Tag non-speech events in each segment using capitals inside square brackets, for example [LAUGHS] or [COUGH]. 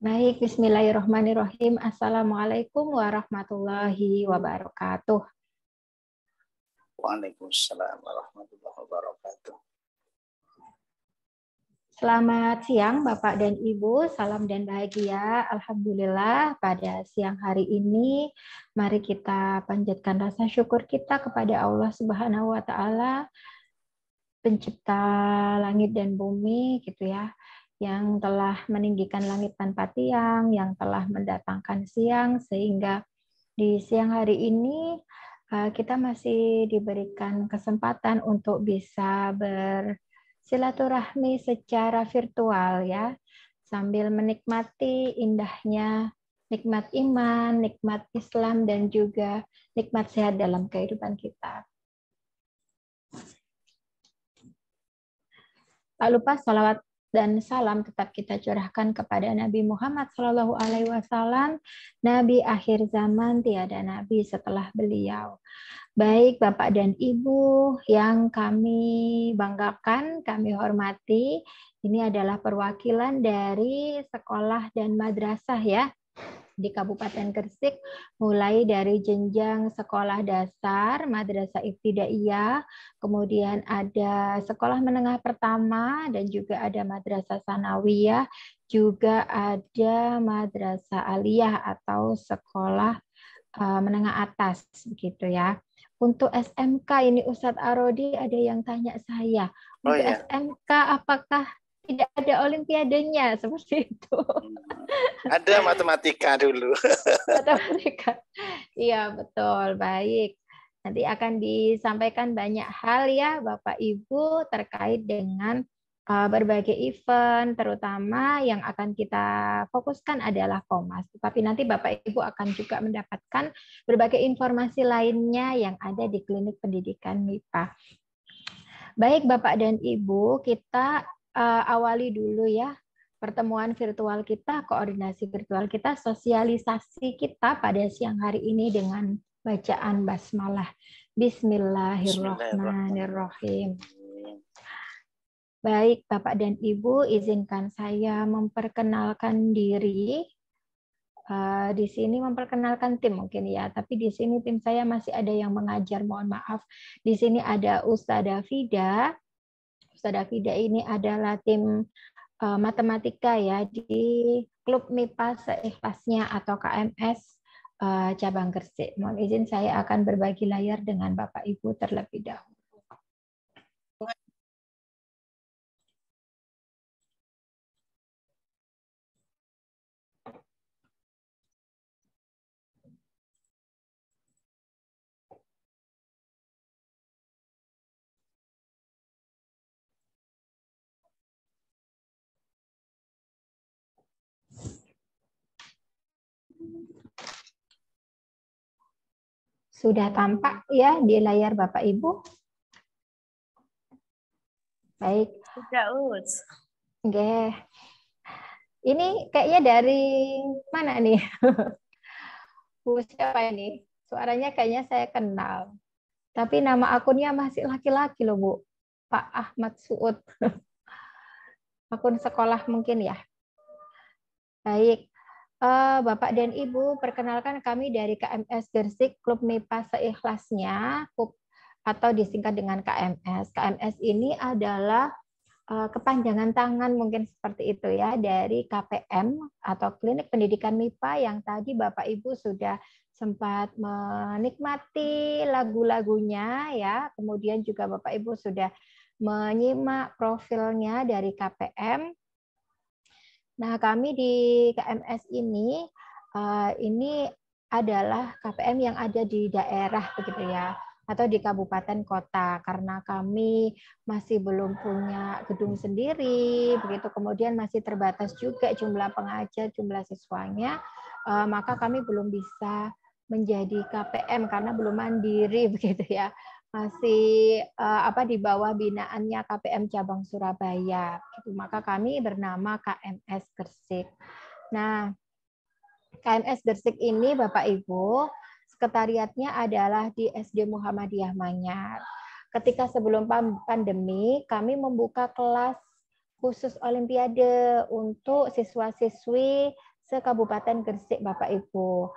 Baik, bismillahirrahmanirrahim. Assalamualaikum warahmatullahi wabarakatuh. Waalaikumsalam warahmatullahi wabarakatuh. Selamat siang Bapak dan Ibu, salam dan bahagia. Alhamdulillah pada siang hari ini mari kita panjatkan rasa syukur kita kepada Allah Subhanahu wa taala pencipta langit dan bumi gitu ya yang telah meninggikan langit tanpa tiang, yang telah mendatangkan siang, sehingga di siang hari ini eh, kita masih diberikan kesempatan untuk bisa bersilaturahmi secara virtual ya, sambil menikmati indahnya nikmat iman, nikmat Islam, dan juga nikmat sehat dalam kehidupan kita. Tak lupa salawat dan salam tetap kita curahkan kepada Nabi Muhammad Shallallahu Alaihi Wasallam, Nabi akhir zaman tiada Nabi setelah beliau. Baik Bapak dan Ibu yang kami banggakan, kami hormati, ini adalah perwakilan dari sekolah dan madrasah ya di Kabupaten Gresik mulai dari jenjang sekolah dasar, madrasah ibtidaiyah, kemudian ada sekolah menengah pertama dan juga ada madrasah sanawiyah, juga ada madrasah aliyah atau sekolah eh, menengah atas begitu ya. Untuk SMK ini Ustadz Arodi ada yang tanya saya, oh untuk oh, iya. SMK apakah tidak ada olimpiadenya [LAUGHS] seperti itu. Hmm. Ada matematika dulu. [LAUGHS] matematika. Iya, betul. Baik. Nanti akan disampaikan banyak hal ya Bapak Ibu terkait dengan eh, berbagai event terutama yang akan kita fokuskan adalah Komas. Tapi nanti Bapak Ibu akan juga mendapatkan berbagai informasi lainnya yang ada di Klinik Pendidikan MIPA. Baik Bapak dan Ibu, kita uh, awali dulu ya pertemuan virtual kita, koordinasi virtual kita, sosialisasi kita pada siang hari ini dengan bacaan basmalah. Bismillahirrahmanirrahim. Baik, Bapak dan Ibu, izinkan saya memperkenalkan diri. Eh, di sini memperkenalkan tim mungkin ya, tapi di sini tim saya masih ada yang mengajar, mohon maaf. Di sini ada Ustadz Fida, Ustadz video ini adalah tim uh, matematika ya di klub MIPA seikhlasnya atau KMS uh, eh, cabang Gresik. Mohon izin saya akan berbagi layar dengan Bapak Ibu terlebih dahulu. Sudah tampak ya di layar Bapak Ibu? Baik. Sudah, Uts. Oke. Ini kayaknya dari mana nih? [LAUGHS] Bu siapa ini? Suaranya kayaknya saya kenal. Tapi nama akunnya masih laki-laki loh, Bu. Pak Ahmad Suud. [LAUGHS] Akun sekolah mungkin ya. Baik. Uh, Bapak dan Ibu, perkenalkan kami dari KMS Gersik Klub MIPA Seikhlasnya atau disingkat dengan KMS. KMS ini adalah uh, kepanjangan tangan mungkin seperti itu ya dari KPM atau Klinik Pendidikan MIPA yang tadi Bapak Ibu sudah sempat menikmati lagu-lagunya ya. Kemudian juga Bapak Ibu sudah menyimak profilnya dari KPM Nah, kami di KMS ini eh, ini adalah KPM yang ada di daerah begitu ya atau di kabupaten kota karena kami masih belum punya gedung sendiri begitu kemudian masih terbatas juga jumlah pengajar jumlah siswanya eh, maka kami belum bisa menjadi KPM karena belum mandiri [LAUGHS] begitu ya masih uh, apa di bawah binaannya KPM cabang Surabaya. Gitu. Maka kami bernama KMS Gersik. Nah, KMS Gersik ini Bapak Ibu, sekretariatnya adalah di SD Muhammadiyah Manyar. Ketika sebelum pandemi, kami membuka kelas khusus olimpiade untuk siswa-siswi se Kabupaten Gersik, Bapak Ibu.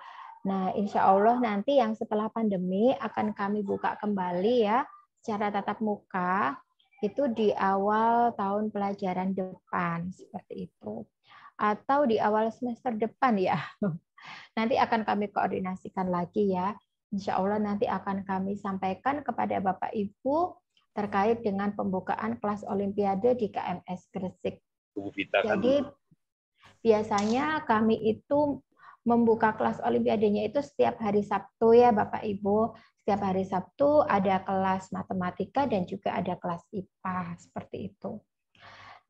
Nah, insya Allah nanti yang setelah pandemi akan kami buka kembali ya secara tatap muka itu di awal tahun pelajaran depan seperti itu atau di awal semester depan ya. [LAUGHS] Nanti akan kami koordinasikan lagi ya. Insya Allah nanti akan kami sampaikan kepada Bapak Ibu terkait dengan pembukaan kelas Olimpiade di KMS Gresik. Kan Jadi biasanya kami itu membuka kelas olimpiadenya itu setiap hari Sabtu ya Bapak Ibu. Setiap hari Sabtu ada kelas matematika dan juga ada kelas IPA seperti itu.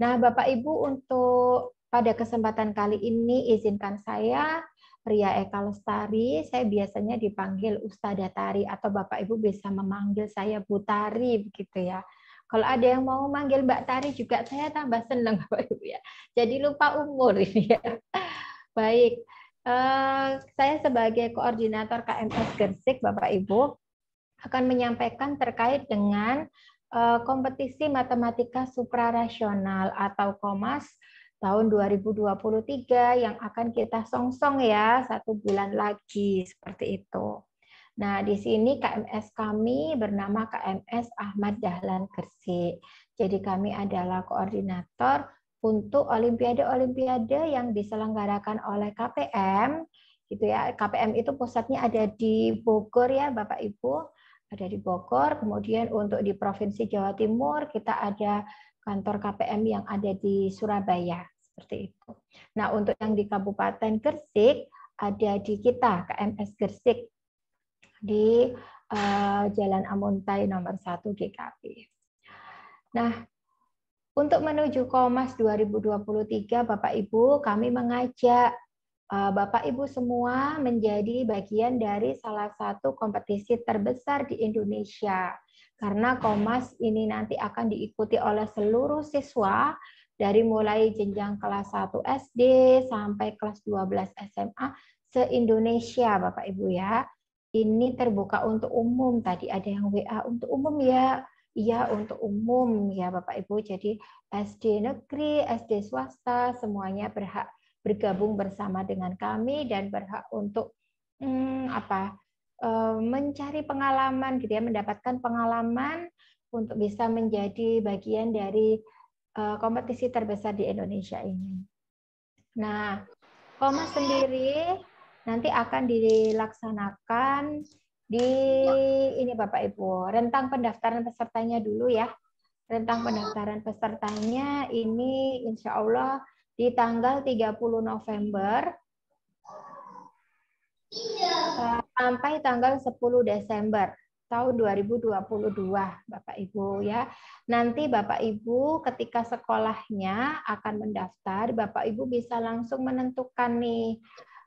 Nah, Bapak Ibu untuk pada kesempatan kali ini izinkan saya Ria Eka Lestari, saya biasanya dipanggil Ustadz Tari atau Bapak Ibu bisa memanggil saya Bu Tari begitu ya. Kalau ada yang mau manggil Mbak Tari juga saya tambah senang [LAUGHS] Bapak Ibu ya. Jadi lupa umur ini ya. Baik, Eh, saya sebagai koordinator KMS Gersik, Bapak Ibu, akan menyampaikan terkait dengan uh, kompetisi matematika suprarasional atau KOMAS tahun 2023 yang akan kita songsong ya satu bulan lagi seperti itu. Nah, di sini KMS kami bernama KMS Ahmad Dahlan Gersik. Jadi kami adalah koordinator untuk olimpiade-olimpiade yang diselenggarakan oleh KPM gitu ya. KPM itu pusatnya ada di Bogor ya Bapak Ibu, ada di Bogor. Kemudian untuk di Provinsi Jawa Timur kita ada kantor KPM yang ada di Surabaya seperti itu. Nah, untuk yang di Kabupaten Gresik ada di kita KMS Gresik di uh, Jalan Amuntai nomor 1 GKP. Nah, untuk menuju Komas 2023, Bapak Ibu, kami mengajak eh, Bapak Ibu semua menjadi bagian dari salah satu kompetisi terbesar di Indonesia. Karena Komas ini nanti akan diikuti oleh seluruh siswa dari mulai jenjang kelas 1 SD sampai kelas 12 SMA se-Indonesia, Bapak Ibu ya. Ini terbuka untuk umum. Tadi ada yang WA untuk umum ya Iya untuk umum ya Bapak Ibu. Jadi SD negeri, SD swasta semuanya berhak bergabung bersama dengan kami dan berhak untuk hmm, apa? Eh, mencari pengalaman gitu ya, mendapatkan pengalaman untuk bisa menjadi bagian dari eh, kompetisi terbesar di Indonesia ini. Nah, Koma sendiri nanti akan dilaksanakan di ini Bapak Ibu, rentang pendaftaran pesertanya dulu ya. Rentang pendaftaran pesertanya ini insya Allah di tanggal 30 November sampai tanggal 10 Desember tahun 2022 Bapak Ibu ya. Nanti Bapak Ibu ketika sekolahnya akan mendaftar, Bapak Ibu bisa langsung menentukan nih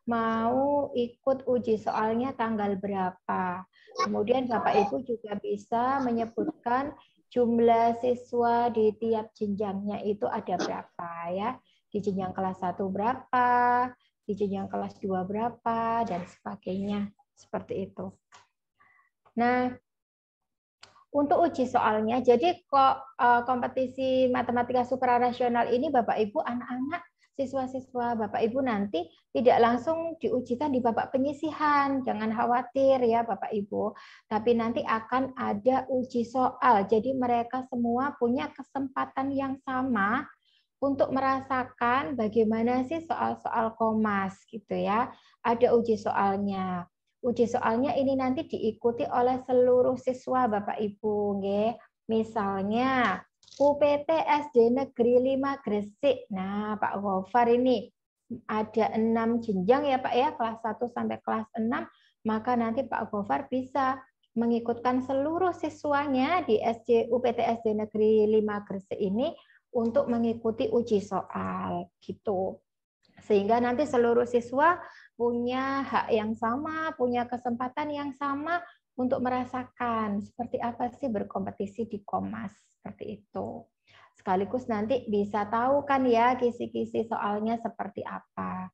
mau ikut uji soalnya tanggal berapa. Kemudian Bapak Ibu juga bisa menyebutkan jumlah siswa di tiap jenjangnya itu ada berapa ya. Di jenjang kelas 1 berapa, di jenjang kelas 2 berapa, dan sebagainya. Seperti itu. Nah, untuk uji soalnya, jadi kok eh, kompetisi matematika supranasional ini Bapak Ibu anak-anak siswa-siswa Bapak Ibu nanti tidak langsung diujikan di babak penyisihan. Jangan khawatir ya Bapak Ibu, tapi nanti akan ada uji soal. Jadi mereka semua punya kesempatan yang sama untuk merasakan bagaimana sih soal-soal komas gitu ya. Ada uji soalnya. Uji soalnya ini nanti diikuti oleh seluruh siswa Bapak Ibu nggih. Misalnya UPT SD Negeri 5 Gresik. Nah, Pak Gofar ini ada enam jenjang ya Pak ya, kelas 1 sampai kelas 6, maka nanti Pak Gofar bisa mengikutkan seluruh siswanya di SD UPT SD Negeri 5 Gresik ini untuk mengikuti uji soal gitu. Sehingga nanti seluruh siswa punya hak yang sama, punya kesempatan yang sama untuk merasakan seperti apa sih berkompetisi di Komas. Seperti itu. Sekaligus nanti bisa tahu kan ya kisi-kisi soalnya seperti apa.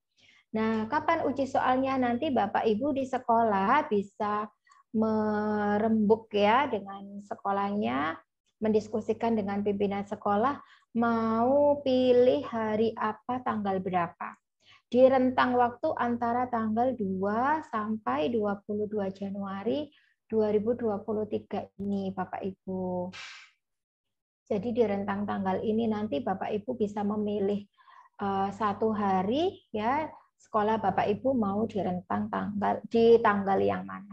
Nah, kapan uji soalnya nanti Bapak Ibu di sekolah bisa merembuk ya dengan sekolahnya, mendiskusikan dengan pimpinan sekolah mau pilih hari apa, tanggal berapa. Di rentang waktu antara tanggal 2 sampai 22 Januari 2023 ini Bapak Ibu. Jadi di rentang tanggal ini nanti Bapak Ibu bisa memilih eh, satu hari ya sekolah Bapak Ibu mau di rentang tanggal di tanggal yang mana.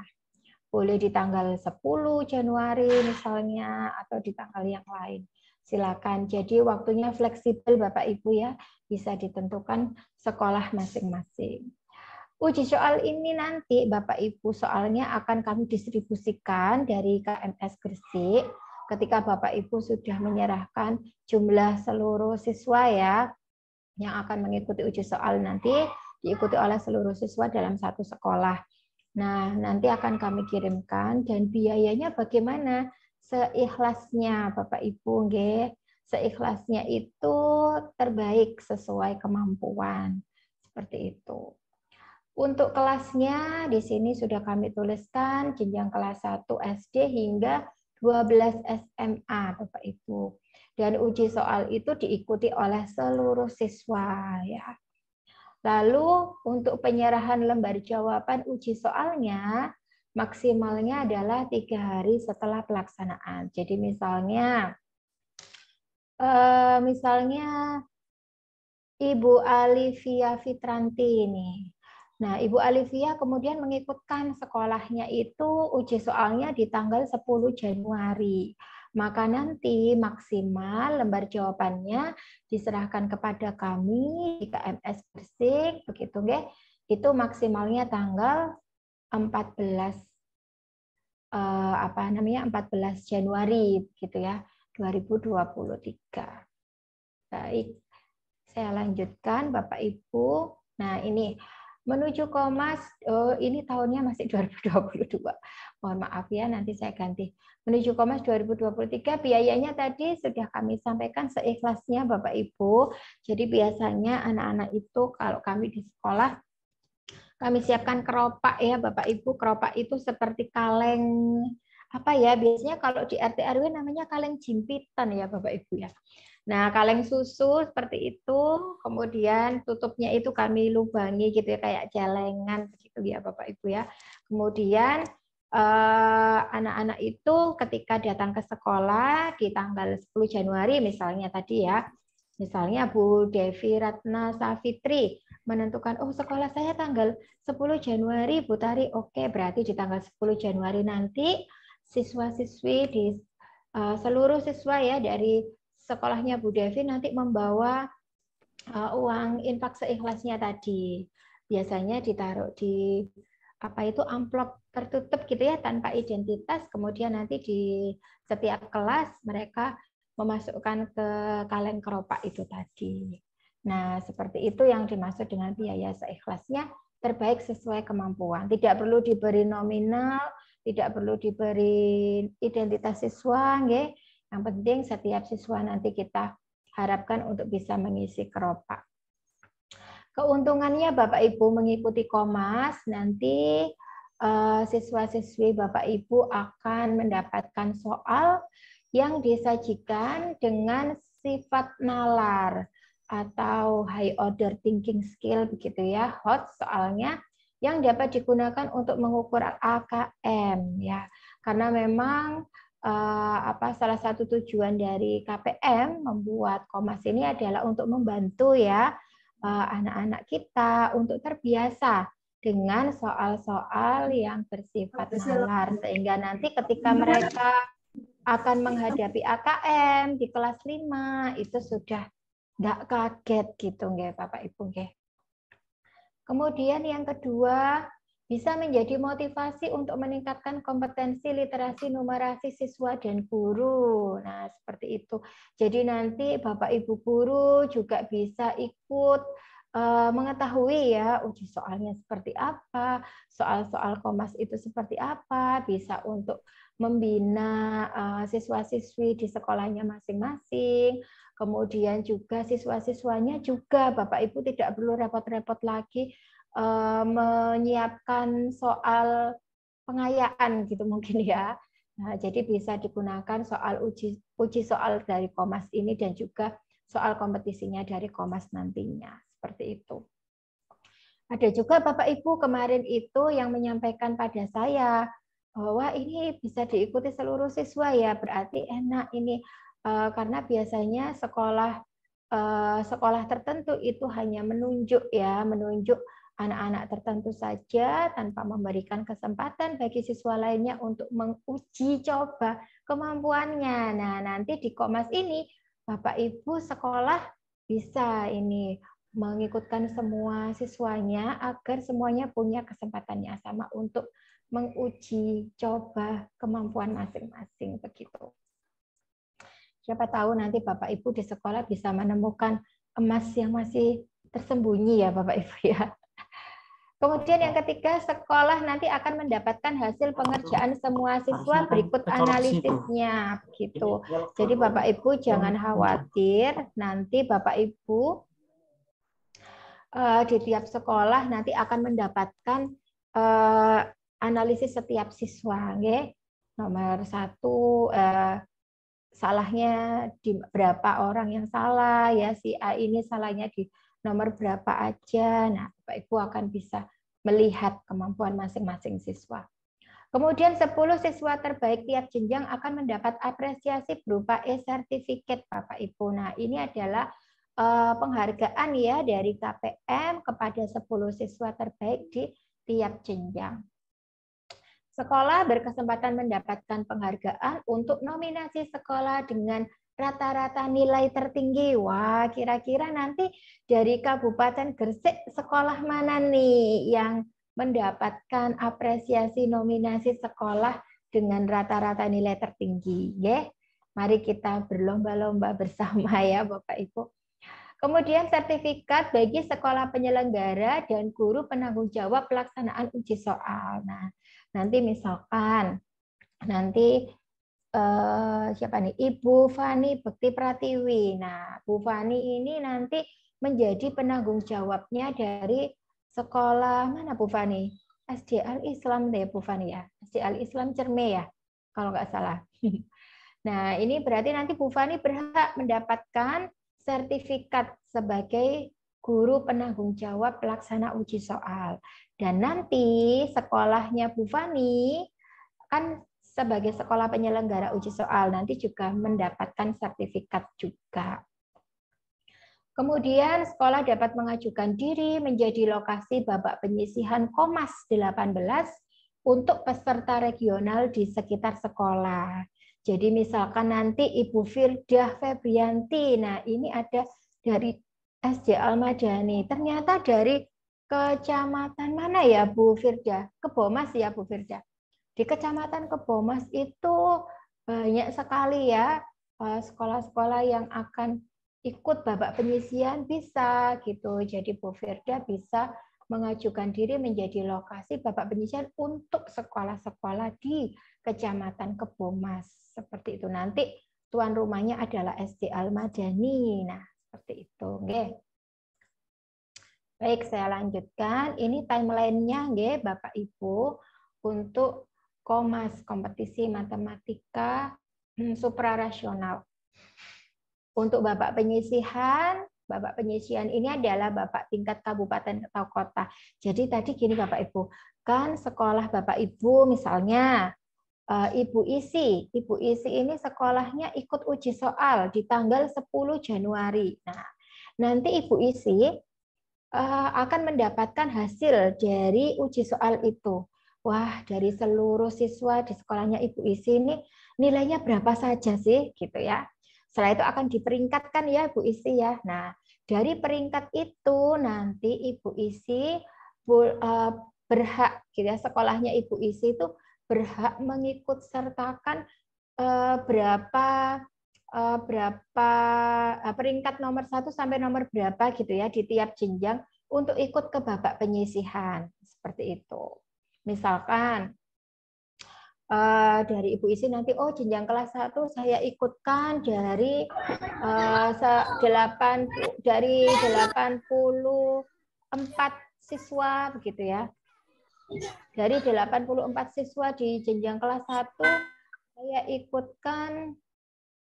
Boleh di tanggal 10 Januari misalnya atau di tanggal yang lain. Silakan. Jadi waktunya fleksibel Bapak Ibu ya, bisa ditentukan sekolah masing-masing. Uji soal ini nanti Bapak Ibu soalnya akan kami distribusikan dari KMS Gresik ketika Bapak Ibu sudah menyerahkan jumlah seluruh siswa ya yang akan mengikuti uji soal nanti diikuti oleh seluruh siswa dalam satu sekolah. Nah, nanti akan kami kirimkan dan biayanya bagaimana? Seikhlasnya Bapak Ibu nggih. Seikhlasnya itu terbaik sesuai kemampuan. Seperti itu. Untuk kelasnya di sini sudah kami tuliskan jenjang kelas 1 SD hingga 12 SMA Bapak Ibu. Dan uji soal itu diikuti oleh seluruh siswa ya. Lalu untuk penyerahan lembar jawaban uji soalnya maksimalnya adalah tiga hari setelah pelaksanaan. Jadi misalnya, eh, misalnya Ibu Alivia Fitranti ini Nah, Ibu Alivia kemudian mengikutkan sekolahnya itu uji soalnya di tanggal 10 Januari. Maka nanti maksimal lembar jawabannya diserahkan kepada kami di KMS Persik, begitu nggih. Itu maksimalnya tanggal 14 eh, apa namanya? 14 Januari gitu ya, 2023. Baik. Saya lanjutkan Bapak Ibu. Nah, ini menuju Komas oh, ini tahunnya masih 2022. Mohon maaf ya nanti saya ganti. Menuju Komas 2023 biayanya tadi sudah kami sampaikan seikhlasnya Bapak Ibu. Jadi biasanya anak-anak itu kalau kami di sekolah kami siapkan keropak ya Bapak Ibu. Keropak itu seperti kaleng apa ya biasanya kalau di RT RW namanya kaleng jimpitan ya Bapak Ibu ya. Nah, kaleng susu seperti itu, kemudian tutupnya itu kami lubangi gitu ya kayak jalengan begitu ya Bapak Ibu ya. Kemudian eh, anak-anak eh, itu ketika datang ke sekolah di tanggal 10 Januari misalnya tadi ya. Misalnya Bu Devi Ratna Safitri menentukan oh sekolah saya tanggal 10 Januari Bu Tari. Oke, berarti di tanggal 10 Januari nanti siswa-siswi di eh, seluruh siswa ya dari sekolahnya Bu Devi nanti membawa uh, uang infak seikhlasnya tadi. Biasanya ditaruh di apa itu amplop tertutup gitu ya tanpa identitas kemudian nanti di setiap kelas mereka memasukkan ke kaleng keropak itu tadi. Nah, seperti itu yang dimaksud dengan biaya seikhlasnya terbaik sesuai kemampuan. Tidak perlu diberi nominal, tidak perlu diberi identitas siswa, nggih. Yang penting setiap siswa nanti kita harapkan untuk bisa mengisi keropak. Keuntungannya Bapak Ibu mengikuti Komas nanti eh, siswa-siswi Bapak Ibu akan mendapatkan soal yang disajikan dengan sifat nalar atau high order thinking skill begitu ya, hot soalnya yang dapat digunakan untuk mengukur AKM ya. Karena memang Eh, apa salah satu tujuan dari KPM membuat Komas ini adalah untuk membantu ya eh, anak-anak kita untuk terbiasa dengan soal-soal yang bersifat nalar sehingga nanti ketika mereka akan menghadapi AKM di kelas 5 itu sudah tidak kaget gitu ya Bapak Ibu nggak. Kemudian yang kedua bisa menjadi motivasi untuk meningkatkan kompetensi literasi numerasi siswa dan guru. Nah, seperti itu. Jadi nanti Bapak Ibu guru juga bisa ikut eh, mengetahui ya uji soalnya seperti apa, soal-soal komas itu seperti apa, bisa untuk membina eh, siswa-siswi di sekolahnya masing-masing, kemudian juga siswa-siswanya juga Bapak Ibu tidak perlu repot-repot lagi uh, menyiapkan soal pengayaan gitu mungkin ya. Nah, jadi bisa digunakan soal uji uji soal dari Komas ini dan juga soal kompetisinya dari Komas nantinya. Seperti itu. Ada juga Bapak Ibu kemarin itu yang menyampaikan pada saya bahwa ini bisa diikuti seluruh siswa ya, berarti enak ini eh, karena biasanya sekolah eh, sekolah tertentu itu hanya menunjuk ya, menunjuk anak-anak tertentu saja tanpa memberikan kesempatan bagi siswa lainnya untuk menguji coba kemampuannya. Nah, nanti di Komas ini Bapak Ibu sekolah bisa ini mengikutkan semua siswanya agar semuanya punya kesempatan yang sama untuk menguji coba kemampuan masing-masing begitu. Siapa tahu nanti Bapak Ibu di sekolah bisa menemukan emas yang masih tersembunyi ya Bapak Ibu ya Kemudian yang oh. ketiga, sekolah nanti akan mendapatkan hasil pengerjaan semua siswa berikut analisisnya gitu. Jadi Bapak Ibu jangan khawatir, nanti Bapak Ibu uh, di tiap sekolah nanti akan mendapatkan uh, analisis setiap siswa, okay? Nomor satu uh, salahnya di berapa orang yang salah ya si A ini salahnya di nomor berapa aja. Nah, Bapak Ibu akan bisa melihat kemampuan masing-masing siswa. Kemudian 10 siswa terbaik tiap jenjang akan mendapat apresiasi berupa e-certificate Bapak Ibu. Nah, ini adalah eh, penghargaan ya dari KPM kepada 10 siswa terbaik di tiap jenjang. Sekolah berkesempatan mendapatkan penghargaan untuk nominasi sekolah dengan rata-rata nilai tertinggi. Wah, kira-kira nanti dari Kabupaten Gresik sekolah mana nih yang mendapatkan apresiasi nominasi sekolah dengan rata-rata nilai tertinggi, ya. Mari kita berlomba-lomba bersama ya Bapak Ibu. Kemudian sertifikat bagi sekolah penyelenggara dan guru penanggung jawab pelaksanaan uji soal. Nah, nanti misalkan nanti uh, siapa nih Ibu Fani Bekti Pratiwi. Nah, Bu Fani ini nanti menjadi penanggung jawabnya dari sekolah mana Bu Fani? SDL Islam deh Bu Fani ya. SDL Islam Cerme ya, kalau nggak salah. [LAUGHS] Nah, ini berarti nanti Bu Fani berhak mendapatkan sertifikat sebagai guru penanggung jawab pelaksana uji soal. Dan nanti sekolahnya Bu Fani kan sebagai sekolah penyelenggara uji soal nanti juga mendapatkan sertifikat juga. Kemudian sekolah dapat mengajukan diri menjadi lokasi babak penyisihan Komas 18 untuk peserta regional di sekitar sekolah. Jadi misalkan nanti Ibu Firdah Febrianti, nah ini ada dari SJ Almadani. Ternyata dari kecamatan mana ya Bu Firdah? Kebomas ya Bu Firdah. Di Kecamatan Kebomas itu banyak sekali ya eh, sekolah-sekolah yang akan ikut babak penyisian bisa gitu. Jadi Bu Firda bisa mengajukan diri menjadi lokasi babak penyisian untuk sekolah-sekolah di Kecamatan Kebomas. Seperti itu nanti tuan rumahnya adalah SD Almadani. Nah, seperti itu, nggih. Baik, saya lanjutkan. Ini timeline-nya nggih Bapak Ibu untuk Komas, kompetisi matematika hmm, suprarasional. Untuk Bapak penyisihan, Bapak penyisihan ini adalah Bapak tingkat kabupaten atau kota. Jadi tadi gini Bapak Ibu, kan sekolah Bapak Ibu misalnya eh, Ibu Isi. Ibu Isi ini sekolahnya ikut uji soal di tanggal 10 Januari. Nah, nanti Ibu Isi eh, akan mendapatkan hasil dari uji soal itu wah dari seluruh siswa di sekolahnya Ibu Isi ini nilainya berapa saja sih gitu ya. Setelah itu akan diperingkatkan ya Ibu Isi ya. Nah, dari peringkat itu nanti Ibu Isi e, berhak gitu ya sekolahnya Ibu Isi itu berhak mengikut sertakan e, berapa e, berapa peringkat nomor satu sampai nomor berapa gitu ya di tiap jenjang untuk ikut ke babak penyisihan seperti itu. Misalkan uh, dari Ibu Isi nanti, oh jenjang kelas 1 saya ikutkan dari uh, eh, 8, dari 84 siswa begitu ya. Dari 84 siswa di jenjang kelas 1 saya ikutkan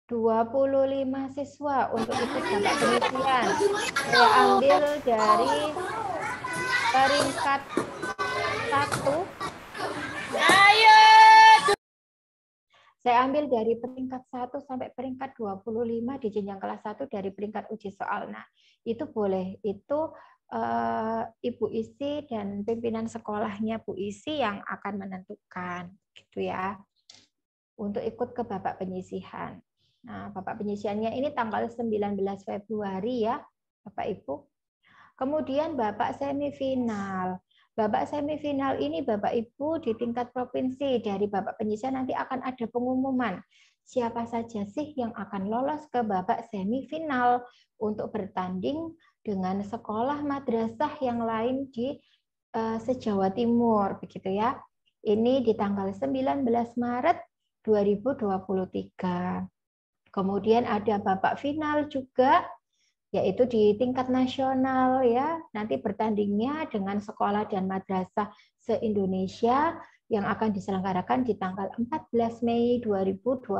25 siswa untuk ikut dapat penelitian. Saya ambil dari peringkat Saya ambil dari peringkat 1 sampai peringkat 25 di jenjang kelas 1 dari peringkat uji soal. Nah, itu boleh. Itu uh, Ibu Isi dan pimpinan sekolahnya Bu Isi yang akan menentukan gitu ya. Untuk ikut ke Bapak penyisihan. Nah, Bapak penyisihannya ini tanggal 19 Februari ya, Bapak Ibu. Kemudian Bapak semifinal. Bapak semifinal ini Bapak Ibu di tingkat provinsi dari Bapak penyisian nanti akan ada pengumuman siapa saja sih yang akan lolos ke babak semifinal untuk bertanding dengan sekolah madrasah yang lain di uh, sejawa timur begitu ya. Ini di tanggal 19 Maret 2023. Kemudian ada babak final juga yaitu di tingkat nasional ya. Nanti bertandingnya dengan sekolah dan madrasah se-Indonesia yang akan diselenggarakan di tanggal 14 Mei 2023.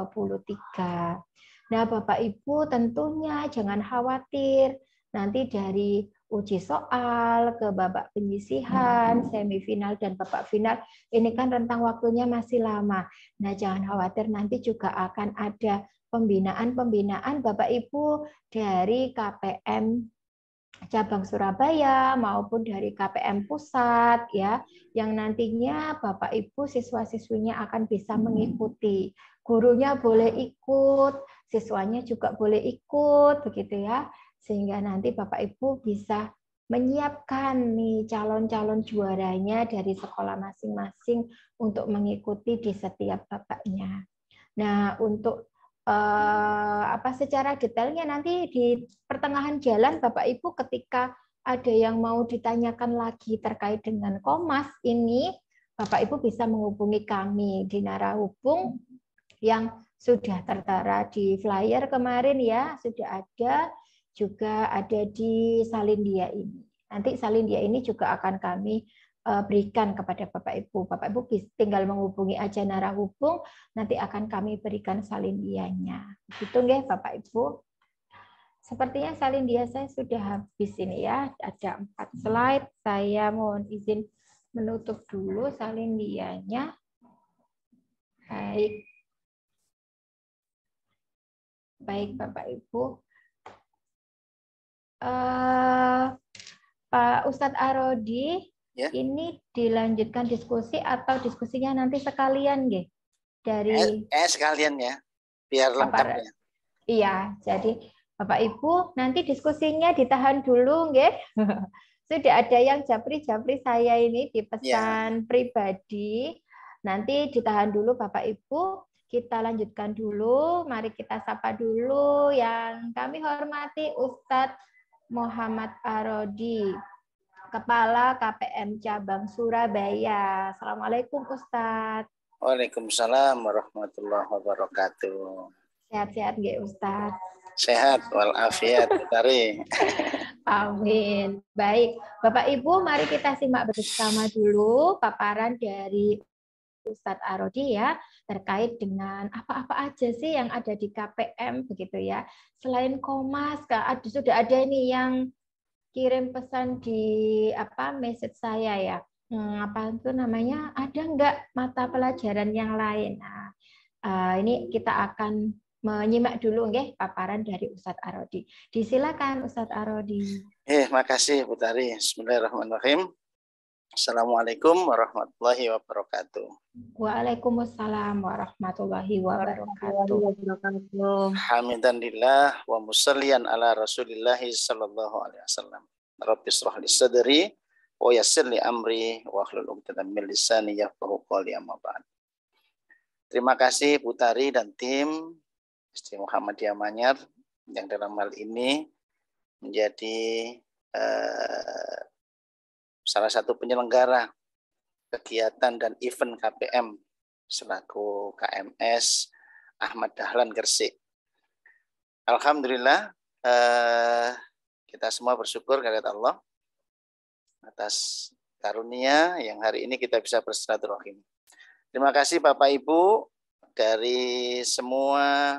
Nah, Bapak Ibu tentunya jangan khawatir. Nanti dari uji soal ke babak penyisihan, hmm. semifinal dan babak final. Ini kan rentang waktunya masih lama. Nah, jangan khawatir nanti juga akan ada pembinaan-pembinaan Bapak Ibu dari KPM cabang Surabaya maupun dari KPM pusat ya yang nantinya Bapak Ibu siswa-siswinya akan bisa hmm. mengikuti gurunya boleh ikut siswanya juga boleh ikut begitu ya sehingga nanti Bapak Ibu bisa menyiapkan nih calon-calon juaranya dari sekolah masing-masing untuk mengikuti di setiap bapaknya. Nah, untuk Eh, apa secara detailnya nanti di pertengahan jalan Bapak Ibu ketika ada yang mau ditanyakan lagi terkait dengan Komas ini, Bapak Ibu bisa menghubungi kami di Narahubung yang sudah tertara di flyer kemarin ya, sudah ada juga ada di Salindia ini. Nanti Salindia ini juga akan kami Eh, berikan kepada Bapak Ibu. Bapak Ibu tinggal menghubungi aja Nara Hubung, nanti akan kami berikan salindianya. Gitu nggih Bapak Ibu. Sepertinya salindia saya sudah habis ini ya. Ada empat slide. Saya mohon izin menutup dulu salindianya. Baik. Baik Bapak Ibu. Uh, Pak Ustadz Arodi, ya. ini dilanjutkan diskusi atau diskusinya nanti sekalian nggih dari eh, eh sekalian ya biar lengkap ya. Iya, jadi Bapak Ibu nanti diskusinya ditahan dulu nggih. [LAUGHS] Sudah ada yang japri-japri saya ini di iya. pesan ya. pribadi. Nanti ditahan dulu Bapak Ibu, kita lanjutkan dulu. Mari kita sapa dulu yang kami hormati Ustadz Muhammad Arodi. Kepala KPM Cabang Surabaya. Assalamualaikum Ustadz. Waalaikumsalam warahmatullahi wabarakatuh. Sehat-sehat nggih Ustadz? Sehat walafiat Tari. Amin. Baik, Bapak Ibu mari kita simak bersama dulu paparan dari Ustadz Arodi ya terkait dengan apa-apa aja sih yang ada di KPM begitu ya. Selain komas, sudah ada ini yang kirim pesan di apa message saya ya hmm, apa itu namanya ada nggak mata pelajaran yang lain nah, eh, ini kita akan menyimak dulu nggih paparan dari Ustadz Arodi. Disilakan Ustadz Arodi. Eh, makasih Bu Tari. Bismillahirrahmanirrahim. Assalamualaikum warahmatullahi wabarakatuh. Waalaikumsalam warahmatullahi wabarakatuh. Hamidalillah wa musallian ala Rasulillah sallallahu alaihi wasallam. Rabbi israh li sadri wa yassir li amri wa hlul 'uqdatam min lisani yafqahu qawli amma ba'd. Terima kasih Putari dan tim Istri Muhammad Yamanyar yang dalam hal ini menjadi eh, salah satu penyelenggara kegiatan dan event KPM selaku KMS Ahmad Dahlan Gersik. Alhamdulillah eh, kita semua bersyukur kepada Allah atas karunia yang hari ini kita bisa bersilaturahim. Terima kasih Bapak Ibu dari semua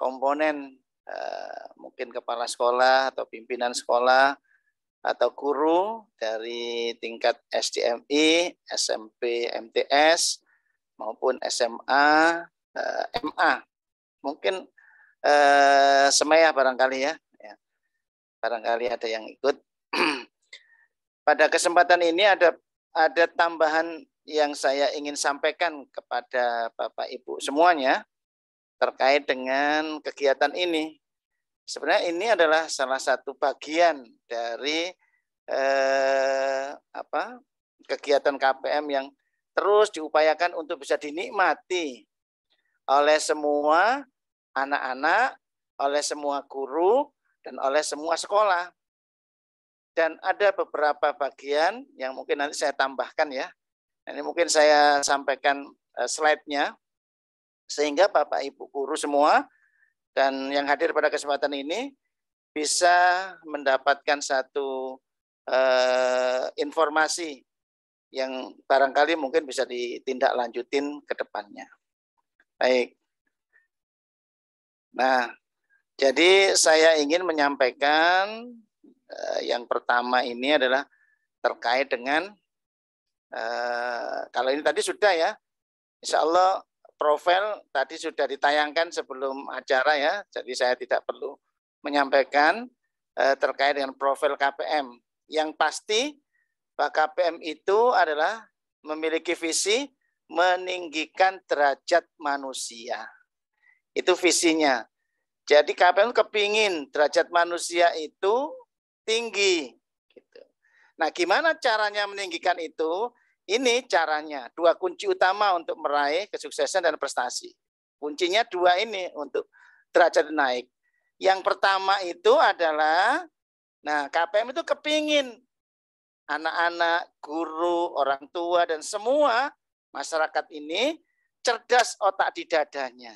komponen eh, mungkin kepala sekolah atau pimpinan sekolah atau guru dari tingkat SDMI, SMP, MTS maupun SMA, eh, MA. Mungkin eh, semaya barangkali ya. ya. Barangkali ada yang ikut. [CLEARS THROAT] Pada kesempatan ini ada ada tambahan yang saya ingin sampaikan kepada Bapak Ibu semuanya terkait dengan kegiatan ini Sebenarnya ini adalah salah satu bagian dari eh, apa kegiatan KPM yang terus diupayakan untuk bisa dinikmati oleh semua anak-anak, oleh semua guru, dan oleh semua sekolah. Dan ada beberapa bagian yang mungkin nanti saya tambahkan ya. Ini mungkin saya sampaikan eh, slide-nya. Sehingga Bapak Ibu guru semua dan yang hadir pada kesempatan ini bisa mendapatkan satu eh, informasi yang barangkali mungkin bisa ditindaklanjutin ke depannya. Baik. Nah, jadi saya ingin menyampaikan eh, yang pertama ini adalah terkait dengan eh, kalau ini tadi sudah ya, Insya Allah profil tadi sudah ditayangkan sebelum acara ya, jadi saya tidak perlu menyampaikan eh, terkait dengan profil KPM. Yang pasti Pak KPM itu adalah memiliki visi meninggikan derajat manusia. Itu visinya. Jadi KPM kepingin derajat manusia itu tinggi. Gitu. Nah, gimana caranya meninggikan itu? Ini caranya, dua kunci utama untuk meraih kesuksesan dan prestasi. Kuncinya dua ini untuk derajat naik. Yang pertama itu adalah, nah KPM itu kepingin anak-anak, guru, orang tua, dan semua masyarakat ini cerdas otak di dadanya.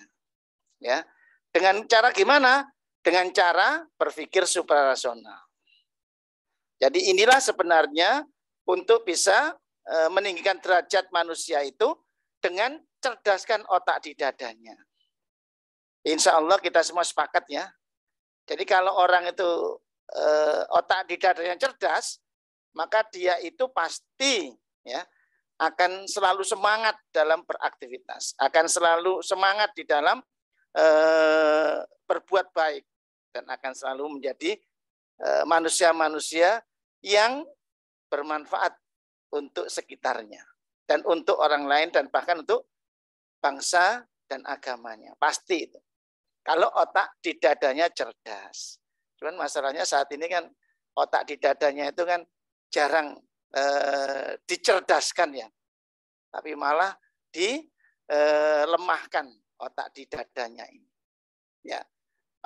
Ya, dengan cara gimana? Dengan cara berpikir suprarasional. Jadi inilah sebenarnya untuk bisa Eh, meninggikan derajat manusia itu dengan cerdaskan otak di dadanya. Insya Allah kita semua sepakat ya. Jadi kalau orang itu eh, otak di dadanya cerdas, maka dia itu pasti ya akan selalu semangat dalam beraktivitas, akan selalu semangat di dalam eh, berbuat baik dan akan selalu menjadi eh, manusia-manusia eh, yang bermanfaat untuk sekitarnya dan untuk orang lain dan bahkan untuk bangsa dan agamanya. Pasti itu. Kalau otak di dadanya cerdas. Cuman masalahnya saat ini kan otak di dadanya itu kan jarang e, dicerdaskan ya. Tapi malah dilemahkan eh, otak di dadanya ini. Ya.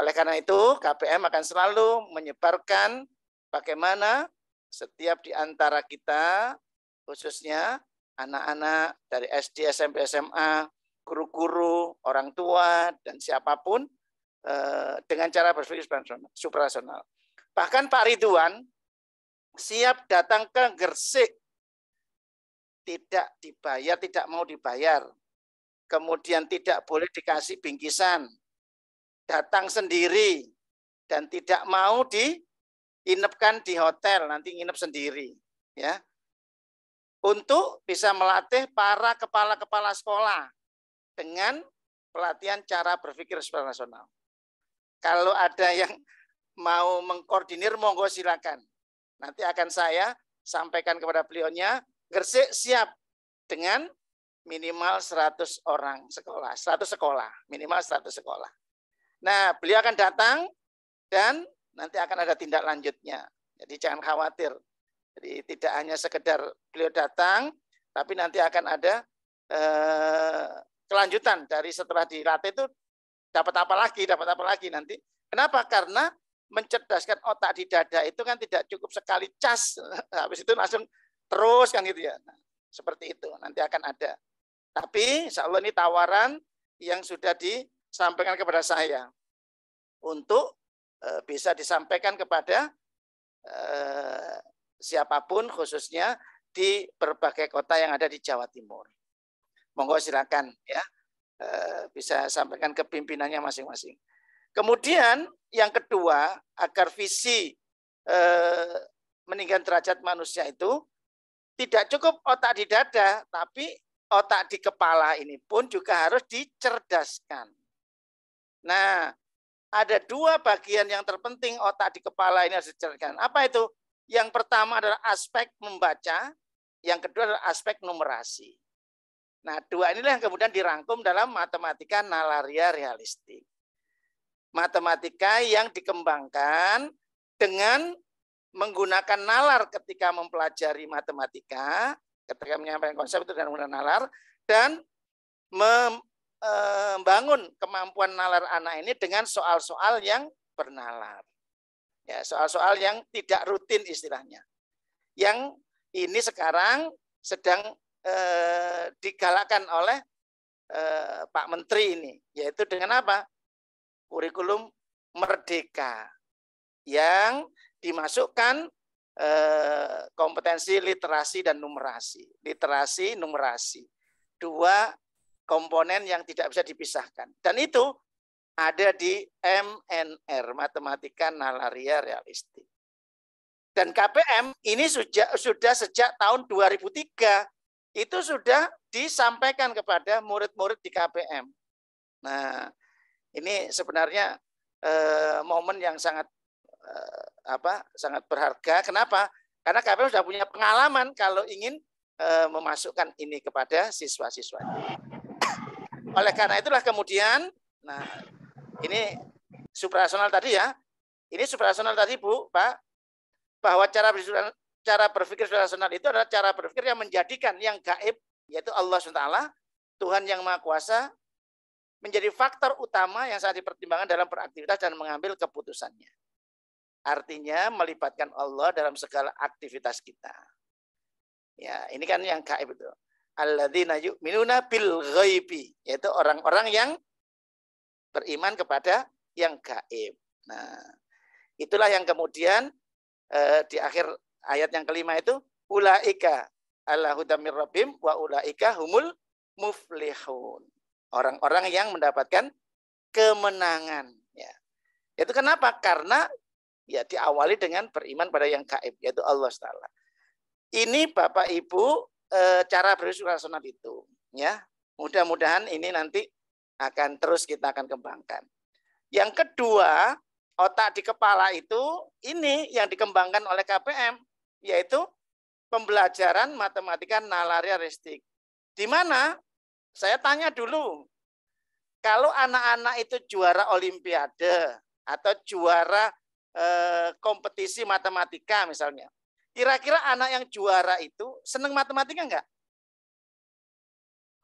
Oleh karena itu KPM akan selalu menyebarkan bagaimana setiap di antara kita khususnya anak-anak dari SD, SMP, SMA, guru-guru, orang tua, dan siapapun eh, dengan cara berpikir suprasional. Bahkan Pak Ridwan siap datang ke Gersik tidak dibayar, tidak mau dibayar. Kemudian tidak boleh dikasih bingkisan. Datang sendiri dan tidak mau diinapkan di hotel, nanti nginep sendiri, ya untuk bisa melatih para kepala-kepala sekolah dengan pelatihan cara berpikir secara nasional. Kalau ada yang mau mengkoordinir, monggo silakan. Nanti akan saya sampaikan kepada beliaunya, Gresik siap dengan minimal 100 orang sekolah, 100 sekolah, minimal 100 sekolah. Nah, beliau akan datang dan nanti akan ada tindak lanjutnya. Jadi jangan khawatir, jadi tidak hanya sekedar beliau datang, tapi nanti akan ada eh, kelanjutan dari setelah dilatih itu dapat apa lagi, dapat apa lagi nanti. Kenapa? Karena mencerdaskan otak di dada itu kan tidak cukup sekali cas, [LAUGHS] habis itu langsung terus kan gitu ya. Nah, seperti itu nanti akan ada. Tapi insya Allah ini tawaran yang sudah disampaikan kepada saya untuk eh, bisa disampaikan kepada eh, siapapun khususnya di berbagai kota yang ada di Jawa Timur. Monggo silakan ya eh, bisa sampaikan ke pimpinannya masing-masing. Kemudian yang kedua agar visi eh, meningkatkan derajat manusia itu tidak cukup otak di dada, tapi otak di kepala ini pun juga harus dicerdaskan. Nah, ada dua bagian yang terpenting otak di kepala ini harus dicerdaskan. Apa itu? Yang pertama adalah aspek membaca, yang kedua adalah aspek numerasi. Nah, dua inilah yang kemudian dirangkum dalam matematika nalaria realistik. Matematika yang dikembangkan dengan menggunakan nalar ketika mempelajari matematika, ketika menyampaikan konsep itu dengan menggunakan nalar, dan eh, membangun kemampuan nalar anak ini dengan soal-soal yang bernalar. Ya, soal-soal yang tidak rutin istilahnya. Yang ini sekarang sedang eh, digalakkan oleh eh, Pak Menteri ini, yaitu dengan apa? Kurikulum Merdeka yang dimasukkan eh, kompetensi literasi dan numerasi. Literasi, numerasi. Dua komponen yang tidak bisa dipisahkan. Dan itu ada di MNR, Matematika Nalaria Realistik. Dan KPM ini sudah, sudah sejak tahun 2003 itu sudah disampaikan kepada murid-murid di KPM. Nah, ini sebenarnya eh, momen yang sangat eh, apa? sangat berharga. Kenapa? Karena KPM sudah punya pengalaman kalau ingin eh, memasukkan ini kepada siswa-siswanya. Oleh karena itulah kemudian Nah, ini suprasional tadi ya. Ini suprasional tadi Bu, Pak. Bahwa cara cara berpikir suprasional itu adalah cara berpikir yang menjadikan yang gaib yaitu Allah SWT, Tuhan yang Maha Kuasa menjadi faktor utama yang saat dipertimbangkan dalam beraktivitas dan mengambil keputusannya. Artinya melibatkan Allah dalam segala aktivitas kita. Ya, ini kan yang gaib itu. Alladzina yu'minuna bil ghaibi, yaitu orang-orang yang beriman kepada yang gaib. Nah, itulah yang kemudian eh, di akhir ayat yang kelima itu ulaika alahudamir rabbim wa ulaika humul muflihun. Orang-orang yang mendapatkan kemenangan. Ya. Itu kenapa? Karena ya diawali dengan beriman pada yang gaib, yaitu Allah Taala. Ini Bapak Ibu eh, cara berusaha sunat itu. Ya, mudah-mudahan ini nanti akan terus kita akan kembangkan. Yang kedua, otak di kepala itu ini yang dikembangkan oleh KPM yaitu pembelajaran matematika nalariaristik. Di mana saya tanya dulu kalau anak-anak itu juara olimpiade atau juara eh, kompetisi matematika misalnya. Kira-kira anak yang juara itu senang matematika enggak?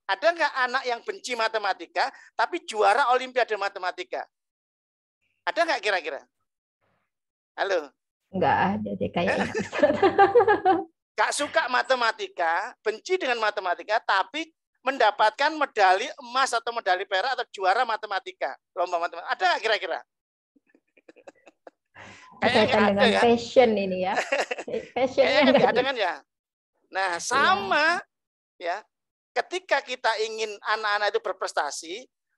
Ada nggak anak yang benci matematika tapi juara olimpiade matematika? Ada nggak kira-kira? Halo? Nggak ada deh kayaknya. Eh? [LAUGHS] Nggak suka matematika, benci dengan matematika, tapi mendapatkan medali emas atau medali perak atau juara matematika lomba matematika ada nggak kira-kira [LAUGHS] kayaknya ada ya passion ini ya passion [LAUGHS] kayaknya nggak ada kan ya nah iya. sama ya ketika kita ingin anak-anak itu berprestasi,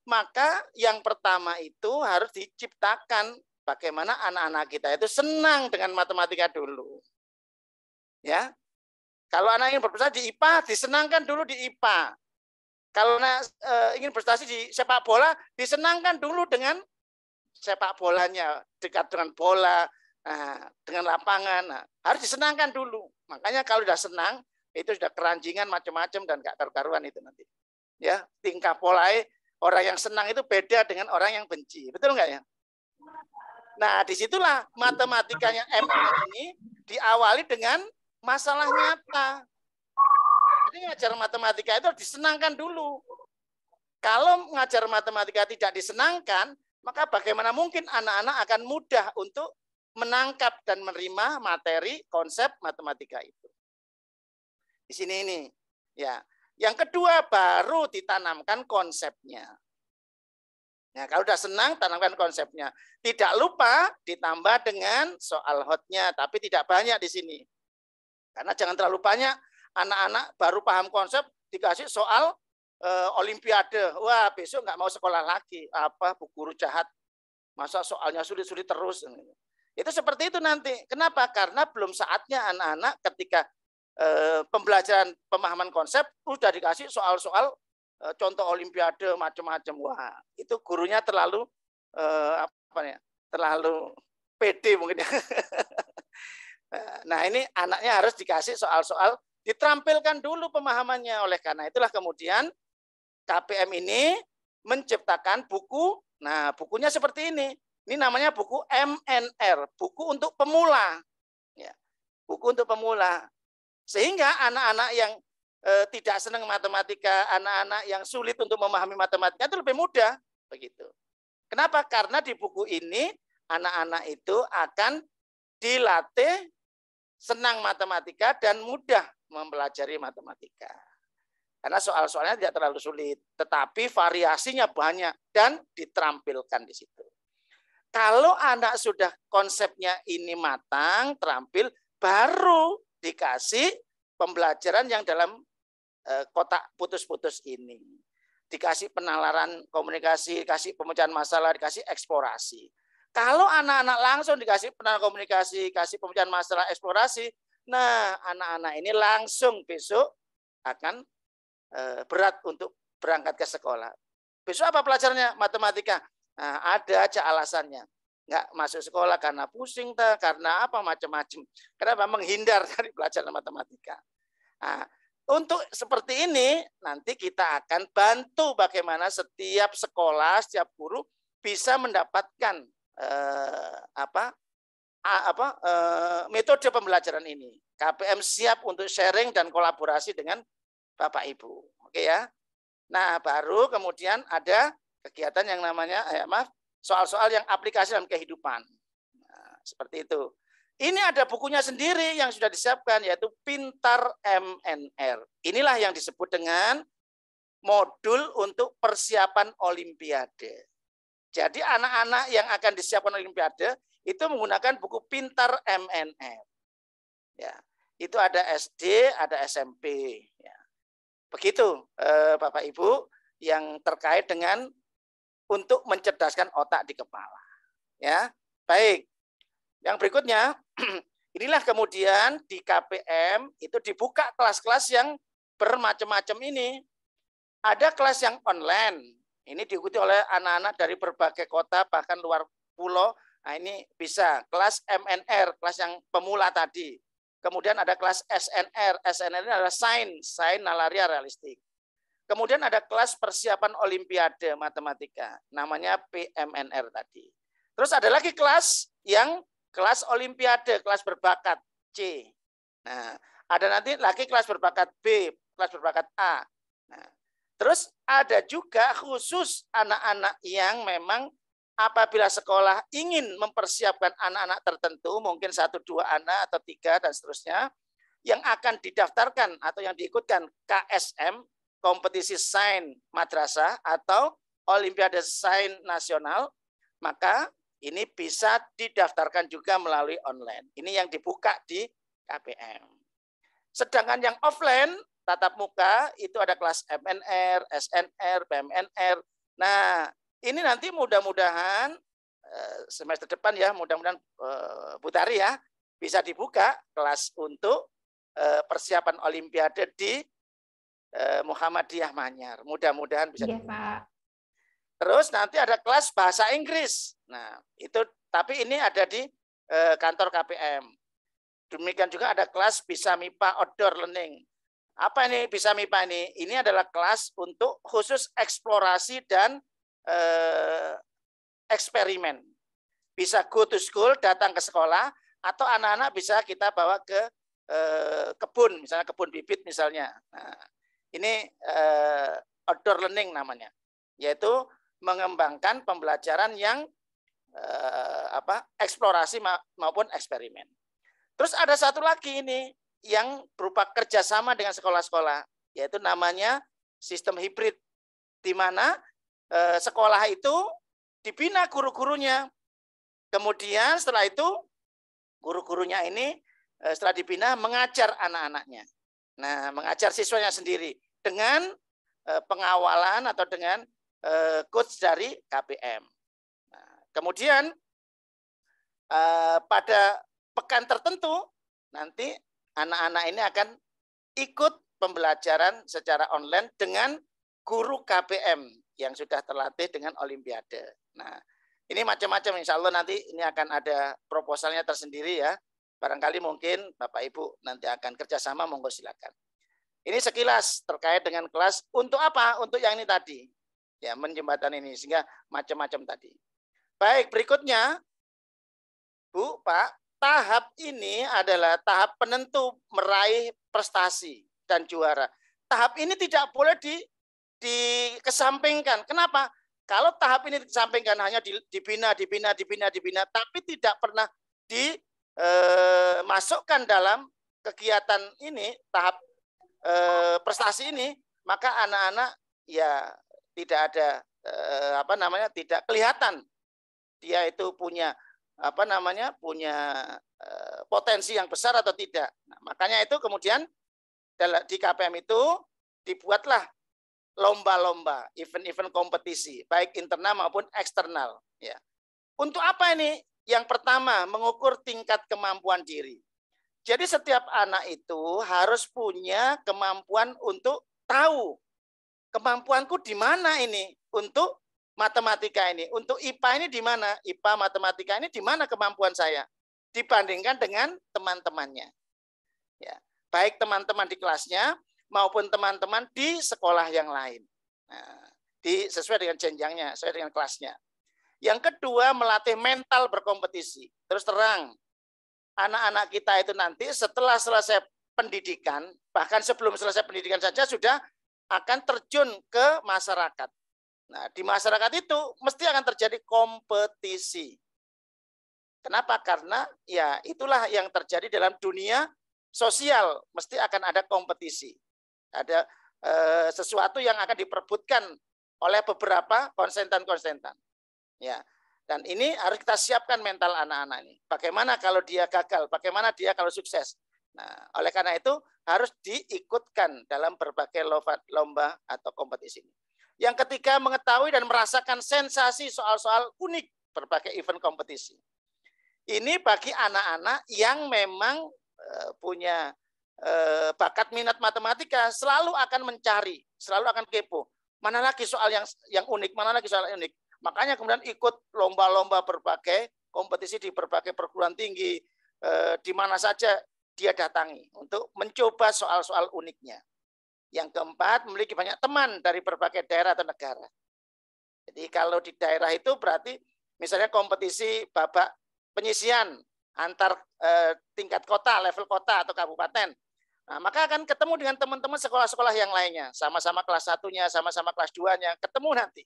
maka yang pertama itu harus diciptakan bagaimana anak-anak kita itu senang dengan matematika dulu. Ya. Kalau anak ingin berprestasi di IPA, disenangkan dulu di IPA. Kalau anak e, ingin berprestasi di sepak bola, disenangkan dulu dengan sepak bolanya, dekat dengan bola, nah, dengan lapangan. Nah, harus disenangkan dulu. Makanya kalau sudah senang, itu sudah keranjingan macam-macam dan gak karuan itu nanti. Ya, tingkah pola orang yang senang itu beda dengan orang yang benci. Betul nggak ya? Nah, disitulah matematikanya ML ini diawali dengan masalah nyata. Jadi ngajar matematika itu disenangkan dulu. Kalau ngajar matematika tidak disenangkan, maka bagaimana mungkin anak-anak akan mudah untuk menangkap dan menerima materi konsep matematika itu. Di sini ini. Ya. Yang kedua baru ditanamkan konsepnya. Nah, kalau udah senang tanamkan konsepnya. Tidak lupa ditambah dengan soal hotnya, tapi tidak banyak di sini. Karena jangan terlalu banyak anak-anak baru paham konsep dikasih soal e, olimpiade. Wah, besok nggak mau sekolah lagi. Apa bu guru jahat. Masa soalnya sulit-sulit terus. Itu seperti itu nanti. Kenapa? Karena belum saatnya anak-anak ketika Eh, pembelajaran pemahaman konsep sudah dikasih soal-soal eh, contoh olimpiade macam-macam wah itu gurunya terlalu eh, apa ya terlalu pede mungkin ya [LAUGHS] nah ini anaknya harus dikasih soal-soal diterampilkan dulu pemahamannya oleh karena itulah kemudian KPM ini menciptakan buku nah bukunya seperti ini ini namanya buku MNR buku untuk pemula ya buku untuk pemula sehingga anak-anak yang e, tidak senang matematika, anak-anak yang sulit untuk memahami matematika itu lebih mudah begitu. Kenapa? Karena di buku ini anak-anak itu akan dilatih senang matematika dan mudah mempelajari matematika. Karena soal-soalnya tidak terlalu sulit, tetapi variasinya banyak dan diterampilkan di situ. Kalau anak sudah konsepnya ini matang, terampil, baru dikasih pembelajaran yang dalam eh, kotak putus-putus ini. Dikasih penalaran komunikasi, dikasih pemecahan masalah, dikasih eksplorasi. Kalau anak-anak langsung dikasih penalaran komunikasi, kasih pemecahan masalah, eksplorasi, nah anak-anak ini langsung besok akan eh, berat untuk berangkat ke sekolah. Besok apa pelajarannya? Matematika. Nah, ada aja alasannya nggak masuk sekolah karena pusing, ta, karena apa macam-macam. Kenapa? Menghindar dari pelajaran [LAUGHS] matematika. Nah, untuk seperti ini nanti kita akan bantu bagaimana setiap sekolah, setiap guru bisa mendapatkan eh, apa apa eh, metode pembelajaran ini. KPM siap untuk sharing dan kolaborasi dengan Bapak Ibu. Oke ya. Nah, baru kemudian ada kegiatan yang namanya eh, maaf soal-soal yang aplikasi dalam kehidupan. Nah, seperti itu. Ini ada bukunya sendiri yang sudah disiapkan yaitu Pintar MNR. Inilah yang disebut dengan modul untuk persiapan olimpiade. Jadi anak-anak yang akan disiapkan olimpiade itu menggunakan buku Pintar MNR. Ya. Itu ada SD, ada SMP, ya. Begitu eh, Bapak Ibu yang terkait dengan untuk mencerdaskan otak di kepala. Ya, baik. Yang berikutnya, [CLEARS THROAT] inilah kemudian di KPM itu dibuka kelas-kelas yang bermacam-macam ini. Ada kelas yang online. Ini diikuti oleh anak-anak dari berbagai kota bahkan luar pulau. Nah, ini bisa kelas MNR, kelas yang pemula tadi. Kemudian ada kelas SNR. SNR ini adalah sains, sains nalaria realistik. Kemudian ada kelas persiapan olimpiade matematika, namanya PMNR tadi. Terus ada lagi kelas yang kelas olimpiade, kelas berbakat C. Nah, ada nanti lagi kelas berbakat B, kelas berbakat A. Nah, terus ada juga khusus anak-anak yang memang apabila sekolah ingin mempersiapkan anak-anak tertentu, mungkin satu dua anak atau tiga dan seterusnya, yang akan didaftarkan atau yang diikutkan KSM kompetisi sains madrasah atau olimpiade sains nasional, maka ini bisa didaftarkan juga melalui online. Ini yang dibuka di KPM. Sedangkan yang offline tatap muka itu ada kelas MNR, SNR, PMNR. Nah, ini nanti mudah-mudahan eh, semester depan ya, mudah-mudahan eh, Butari ya bisa dibuka kelas untuk eh, persiapan olimpiade di Eh, Muhammadiyah Manyar. Mudah-mudahan bisa. Iya, Pak. Terus nanti ada kelas bahasa Inggris. Nah, itu tapi ini ada di eh, kantor KPM. Demikian juga ada kelas bisa MIPA outdoor learning. Apa ini bisa MIPA ini? Ini adalah kelas untuk khusus eksplorasi dan eh, eksperimen. Bisa go to school, datang ke sekolah, atau anak-anak bisa kita bawa ke eh, kebun, misalnya kebun bibit misalnya. Nah, ini uh, outdoor learning namanya, yaitu mengembangkan pembelajaran yang uh, apa eksplorasi ma maupun eksperimen. Terus ada satu lagi ini yang berupa kerjasama dengan sekolah-sekolah, yaitu namanya sistem hibrid, di mana uh, sekolah itu dibina guru-gurunya. Kemudian setelah itu guru-gurunya ini setelah dibina mengajar anak-anaknya. Nah, mengajar siswanya sendiri dengan eh, pengawalan atau dengan coach eh, dari KPM. Nah, kemudian eh, pada pekan tertentu nanti anak-anak ini akan ikut pembelajaran secara online dengan guru KPM yang sudah terlatih dengan Olimpiade. Nah, ini macam-macam insya Allah nanti ini akan ada proposalnya tersendiri ya Barangkali mungkin Bapak Ibu nanti akan kerjasama, monggo silakan. Ini sekilas terkait dengan kelas untuk apa? Untuk yang ini tadi. Ya, menjembatan ini sehingga macam-macam tadi. Baik, berikutnya Bu, Pak, tahap ini adalah tahap penentu meraih prestasi dan juara. Tahap ini tidak boleh di dikesampingkan. Kenapa? Kalau tahap ini dikesampingkan hanya dibina, dibina, dibina, dibina, tapi tidak pernah di eh, masukkan dalam kegiatan ini tahap eh, prestasi ini maka anak-anak ya tidak ada eh, apa namanya tidak kelihatan dia itu punya apa namanya punya eh, potensi yang besar atau tidak nah, makanya itu kemudian di KPM itu dibuatlah lomba-lomba event-event kompetisi baik internal maupun eksternal ya untuk apa ini yang pertama, mengukur tingkat kemampuan diri. Jadi setiap anak itu harus punya kemampuan untuk tahu kemampuanku di mana ini untuk matematika ini, untuk IPA ini di mana, IPA matematika ini di mana kemampuan saya dibandingkan dengan teman-temannya. Ya, baik teman-teman di kelasnya maupun teman-teman di sekolah yang lain. Nah, di sesuai dengan jenjangnya, sesuai dengan kelasnya. Yang kedua, melatih mental berkompetisi. Terus terang, anak-anak kita itu nanti setelah selesai pendidikan, bahkan sebelum selesai pendidikan saja sudah akan terjun ke masyarakat. Nah, di masyarakat itu mesti akan terjadi kompetisi. Kenapa? Karena ya itulah yang terjadi dalam dunia sosial, mesti akan ada kompetisi. Ada eh, sesuatu yang akan diperbutkan oleh beberapa konsentan-konsentan. Ya. Dan ini harus kita siapkan mental anak-anak ini. Bagaimana kalau dia gagal, bagaimana dia kalau sukses. Nah, oleh karena itu harus diikutkan dalam berbagai lomba atau kompetisi ini. Yang ketiga, mengetahui dan merasakan sensasi soal-soal unik berbagai event kompetisi. Ini bagi anak-anak yang memang eh, punya eh, bakat minat matematika selalu akan mencari, selalu akan kepo. Mana lagi soal yang yang unik, mana lagi soal yang unik Makanya kemudian ikut lomba-lomba berbagai kompetisi di berbagai perguruan tinggi eh, di mana saja dia datangi untuk mencoba soal-soal uniknya. Yang keempat, memiliki banyak teman dari berbagai daerah atau negara. Jadi kalau di daerah itu berarti misalnya kompetisi babak penyisian antar eh, tingkat kota, level kota atau kabupaten. Nah, maka akan ketemu dengan teman-teman sekolah-sekolah yang lainnya, sama-sama kelas satunya, sama-sama kelas 2-nya, ketemu nanti.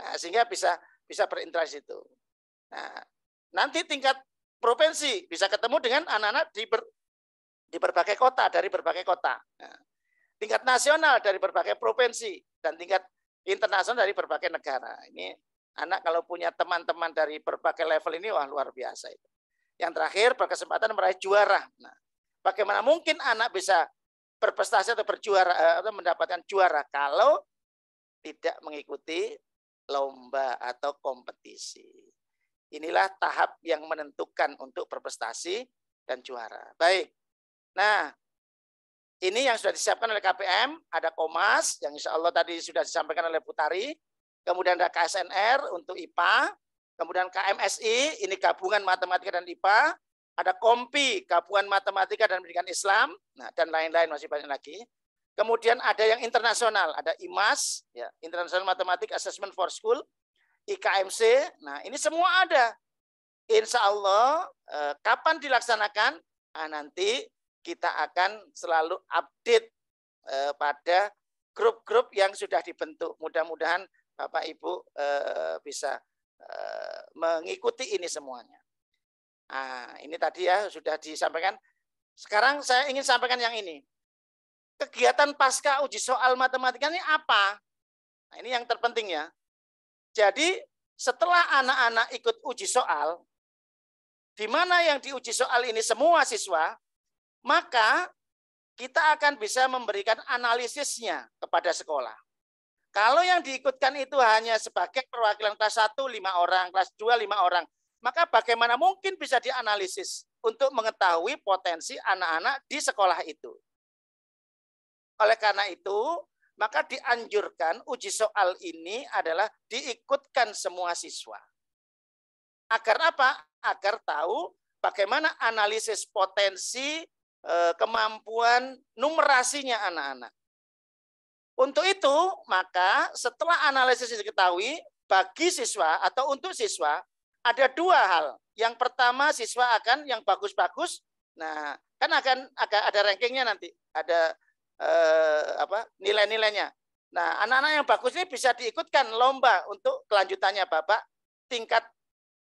Nah, sehingga bisa bisa berinteraksi itu. Nah, nanti tingkat provinsi bisa ketemu dengan anak-anak di ber, di berbagai kota dari berbagai kota. Nah, tingkat nasional dari berbagai provinsi dan tingkat internasional dari berbagai negara. Ini anak kalau punya teman-teman dari berbagai level ini wah luar biasa itu. Yang terakhir berkesempatan meraih juara. Nah, bagaimana mungkin anak bisa berprestasi atau berjuara eh, atau mendapatkan juara kalau tidak mengikuti lomba atau kompetisi. Inilah tahap yang menentukan untuk berprestasi dan juara. Baik. Nah, ini yang sudah disiapkan oleh KPM, ada Komas yang insya Allah tadi sudah disampaikan oleh Putari, kemudian ada KSNR untuk IPA, kemudian KMSI, ini gabungan matematika dan IPA, ada Kompi, gabungan matematika dan pendidikan Islam, nah, dan lain-lain masih banyak lagi. Kemudian ada yang internasional, ada IMAS, ya, International Mathematics Assessment for School, IKMC. Nah, ini semua ada. Insya Allah, eh, kapan dilaksanakan? Nah, nanti kita akan selalu update eh, pada grup-grup yang sudah dibentuk. Mudah-mudahan Bapak Ibu eh, bisa eh, mengikuti ini semuanya. Nah, ini tadi ya sudah disampaikan. Sekarang saya ingin sampaikan yang ini kegiatan pasca uji soal matematika ini apa? Nah, ini yang terpenting ya. Jadi setelah anak-anak ikut uji soal, di mana yang diuji soal ini semua siswa, maka kita akan bisa memberikan analisisnya kepada sekolah. Kalau yang diikutkan itu hanya sebagai perwakilan kelas 1 5 orang, kelas 2 5 orang, maka bagaimana mungkin bisa dianalisis untuk mengetahui potensi anak-anak di sekolah itu. Oleh karena itu, maka dianjurkan uji soal ini adalah diikutkan semua siswa. Agar apa? Agar tahu bagaimana analisis potensi eh, kemampuan numerasinya anak-anak. Untuk itu, maka setelah analisis diketahui, bagi siswa atau untuk siswa, ada dua hal. Yang pertama, siswa akan yang bagus-bagus. Nah, kan akan, ada rankingnya nanti. Ada eh, apa nilai-nilainya. Nah, anak-anak yang bagus ini bisa diikutkan lomba untuk kelanjutannya Bapak tingkat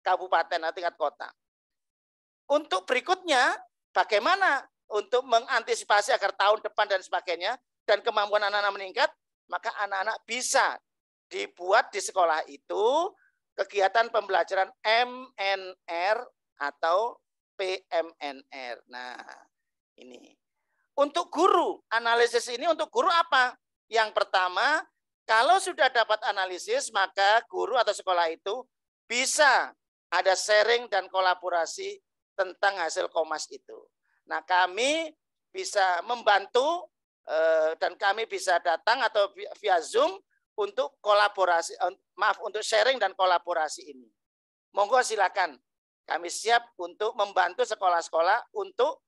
kabupaten atau tingkat kota. Untuk berikutnya, bagaimana untuk mengantisipasi agar tahun depan dan sebagainya dan kemampuan anak-anak meningkat, maka anak-anak bisa dibuat di sekolah itu kegiatan pembelajaran MNR atau PMNR. Nah, ini. Untuk guru, analisis ini untuk guru apa? Yang pertama, kalau sudah dapat analisis, maka guru atau sekolah itu bisa ada sharing dan kolaborasi tentang hasil komas itu. Nah, kami bisa membantu eh, dan kami bisa datang atau via Zoom untuk kolaborasi eh, maaf untuk sharing dan kolaborasi ini. Monggo silakan. Kami siap untuk membantu sekolah-sekolah untuk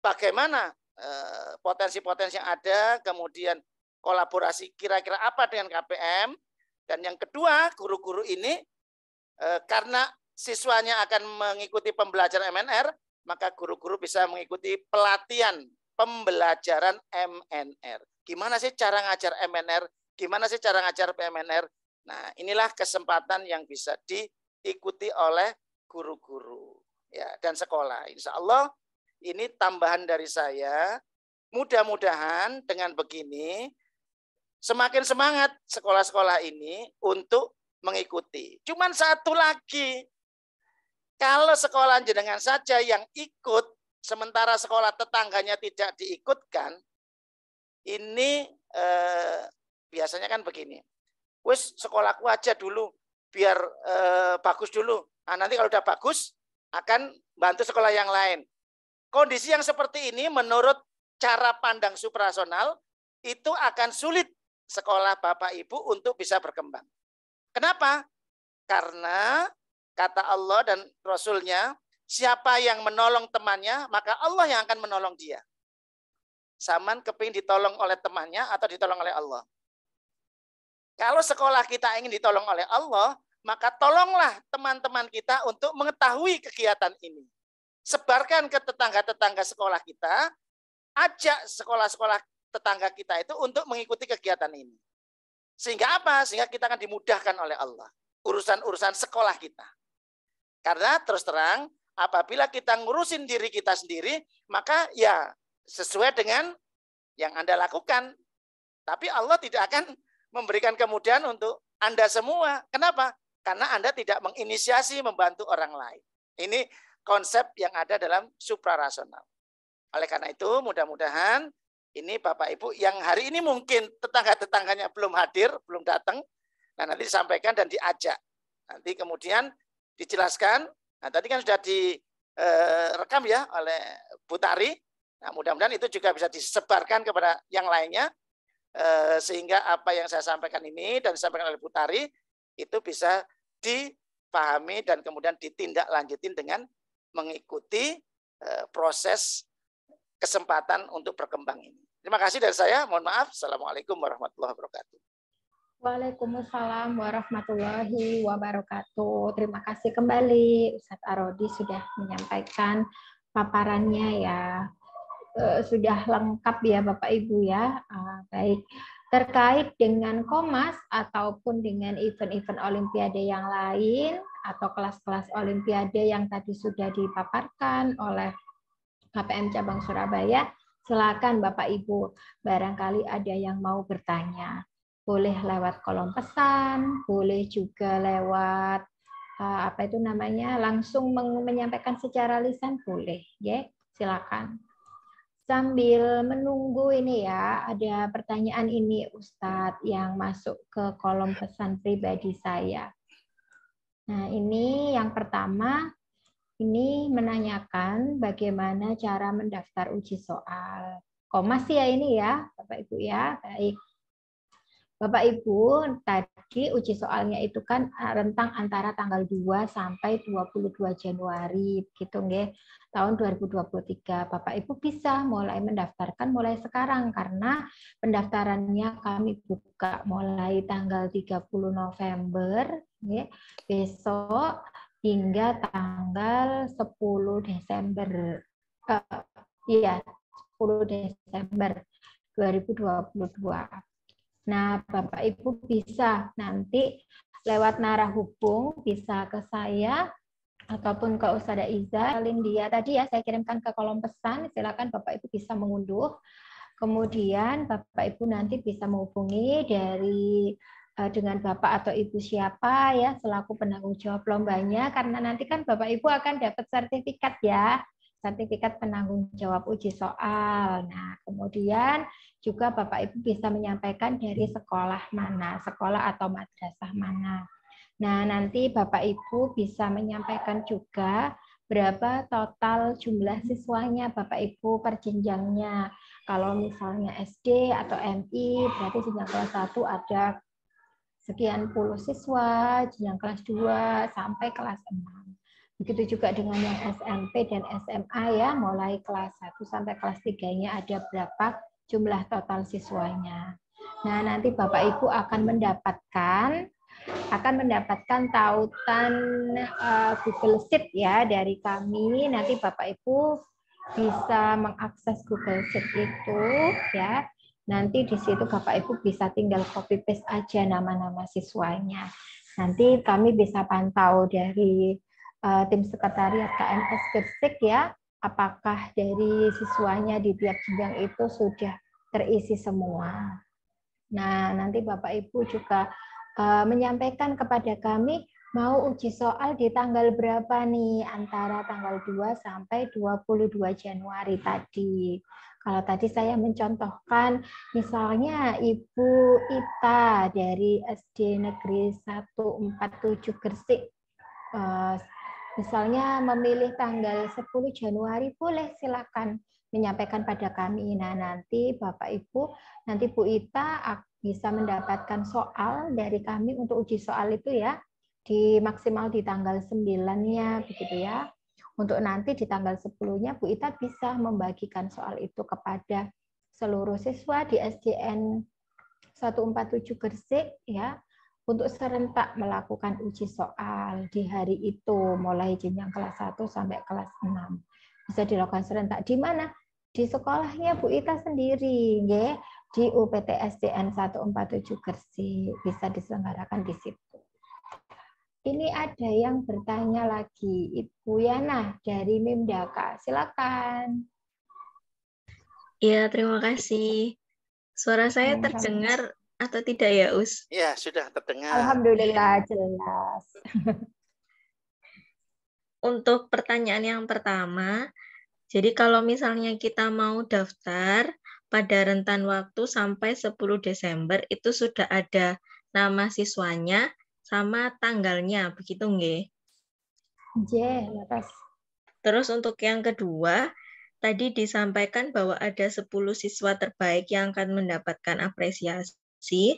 bagaimana Eh, potensi-potensi yang ada, kemudian kolaborasi kira-kira apa dengan KPM, dan yang kedua guru-guru ini eh, karena siswanya akan mengikuti pembelajaran MNR, maka guru-guru bisa mengikuti pelatihan pembelajaran MNR. Gimana sih cara ngajar MNR? Gimana sih cara ngajar PMNR? Nah, inilah kesempatan yang bisa diikuti oleh guru-guru ya dan sekolah. Insya Allah ini tambahan dari saya. Mudah-mudahan dengan begini semakin semangat sekolah-sekolah ini untuk mengikuti. Cuman satu lagi. Kalau sekolah jenengan saja yang ikut sementara sekolah tetangganya tidak diikutkan, ini eh, biasanya kan begini. Wes sekolahku aja dulu biar eh, bagus dulu. Nah, nanti kalau udah bagus akan bantu sekolah yang lain. Kondisi yang seperti ini menurut cara pandang suprasonal itu akan sulit sekolah Bapak Ibu untuk bisa berkembang. Kenapa? Karena kata Allah dan Rasulnya, siapa yang menolong temannya, maka Allah yang akan menolong dia. Saman keping ditolong oleh temannya atau ditolong oleh Allah. Kalau sekolah kita ingin ditolong oleh Allah, maka tolonglah teman-teman kita untuk mengetahui kegiatan ini sebarkan ke tetangga-tetangga sekolah kita, ajak sekolah-sekolah tetangga kita itu untuk mengikuti kegiatan ini. Sehingga apa? Sehingga kita akan dimudahkan oleh Allah. Urusan-urusan sekolah kita. Karena terus terang, apabila kita ngurusin diri kita sendiri, maka ya sesuai dengan yang Anda lakukan. Tapi Allah tidak akan memberikan kemudahan untuk Anda semua. Kenapa? Karena Anda tidak menginisiasi membantu orang lain. Ini konsep yang ada dalam suprarasional. Oleh karena itu, mudah-mudahan ini Bapak Ibu yang hari ini mungkin tetangga-tetangganya belum hadir, belum datang, nah nanti disampaikan dan diajak. Nanti kemudian dijelaskan. Nah, tadi kan sudah direkam eh, ya oleh Butari. Nah, mudah-mudahan itu juga bisa disebarkan kepada yang lainnya eh, sehingga apa yang saya sampaikan ini dan disampaikan oleh Butari itu bisa dipahami dan kemudian ditindaklanjutin dengan mengikuti eh, proses kesempatan untuk berkembang ini. Terima kasih dari saya. Mohon maaf. Assalamualaikum warahmatullahi wabarakatuh. Waalaikumsalam warahmatullahi wabarakatuh. Terima kasih kembali Ustadz Arodi sudah menyampaikan paparannya ya. Eh, sudah lengkap ya Bapak Ibu ya. Ah, baik. Terkait dengan Komas ataupun dengan event-event olimpiade yang lain, atau kelas-kelas olimpiade yang tadi sudah dipaparkan oleh KPM cabang Surabaya, silakan Bapak Ibu barangkali ada yang mau bertanya. Boleh lewat kolom pesan, boleh juga lewat eh, apa itu namanya langsung menyampaikan secara lisan boleh ya silakan sambil menunggu ini ya ada pertanyaan ini Ustadz yang masuk ke kolom pesan pribadi saya Nah, ini yang pertama, ini menanyakan bagaimana cara mendaftar uji soal. Komas ya ini ya, Bapak Ibu ya. Baik. Bapak Ibu, tadi uji soalnya itu kan eh, rentang antara tanggal 2 sampai 22 Januari gitu nggih tahun 2023. Bapak Ibu bisa mulai mendaftarkan mulai sekarang karena pendaftarannya kami buka mulai tanggal 30 November besok hingga tanggal 10 Desember. Uh, iya, 10 Desember 2022. Nah, Bapak Ibu bisa nanti lewat narah hubung bisa ke saya ataupun ke Ustada Iza, dia Tadi ya saya kirimkan ke kolom pesan, silakan Bapak Ibu bisa mengunduh. Kemudian Bapak Ibu nanti bisa menghubungi dari eh, dengan Bapak atau Ibu siapa ya selaku penanggung jawab lombanya karena nanti kan Bapak Ibu akan dapat sertifikat ya sertifikat penanggung jawab uji soal. Nah, kemudian juga Bapak Ibu bisa menyampaikan dari sekolah mana, sekolah atau madrasah mana. Nah, nanti Bapak Ibu bisa menyampaikan juga berapa total jumlah siswanya Bapak Ibu per jenjangnya. Kalau misalnya SD atau MI, berarti jenjang kelas 1 ada sekian puluh siswa, jenjang kelas 2 sampai kelas 6. Begitu juga dengan yang SMP dan SMA ya, mulai kelas 1 sampai kelas 3-nya ada berapa jumlah total siswanya. Nah, nanti Bapak Ibu akan mendapatkan akan mendapatkan tautan uh, Google Sheet ya dari kami. Nanti Bapak Ibu bisa mengakses Google Sheet itu ya. Nanti di situ Bapak Ibu bisa tinggal copy paste aja nama-nama siswanya. Nanti kami bisa pantau dari uh, tim sekretariat KMS Gresik ya apakah dari siswanya di tiap jenjang itu sudah terisi semua. Nah, nanti Bapak Ibu juga uh, menyampaikan kepada kami mau uji soal di tanggal berapa nih antara tanggal 2 sampai 22 Januari tadi. Kalau tadi saya mencontohkan misalnya Ibu Ita dari SD Negeri 147 Gresik eh, Misalnya memilih tanggal 10 Januari boleh silakan menyampaikan pada kami. Nah, nanti Bapak Ibu, nanti Bu Ita bisa mendapatkan soal dari kami untuk uji soal itu ya. Di maksimal di tanggal 9-nya begitu ya. Untuk nanti di tanggal 10-nya Bu Ita bisa membagikan soal itu kepada seluruh siswa di SDN 147 Gresik ya untuk serentak melakukan uji soal di hari itu mulai jenjang kelas 1 sampai kelas 6. Bisa dilakukan serentak di mana? Di sekolahnya Bu Ita sendiri, ya? di UPTSDN 147 Gersi bisa diselenggarakan di situ. Ini ada yang bertanya lagi, Ibu Yana dari Mimdaka. Silakan. Ya, terima kasih. Suara saya terdengar atau tidak ya Us? Ya sudah terdengar. Alhamdulillah jelas. [LAUGHS] Untuk pertanyaan yang pertama, jadi kalau misalnya kita mau daftar pada rentan waktu sampai 10 Desember itu sudah ada nama siswanya sama tanggalnya, begitu nggih? Yeah, Terus untuk yang kedua, tadi disampaikan bahwa ada 10 siswa terbaik yang akan mendapatkan apresiasi sih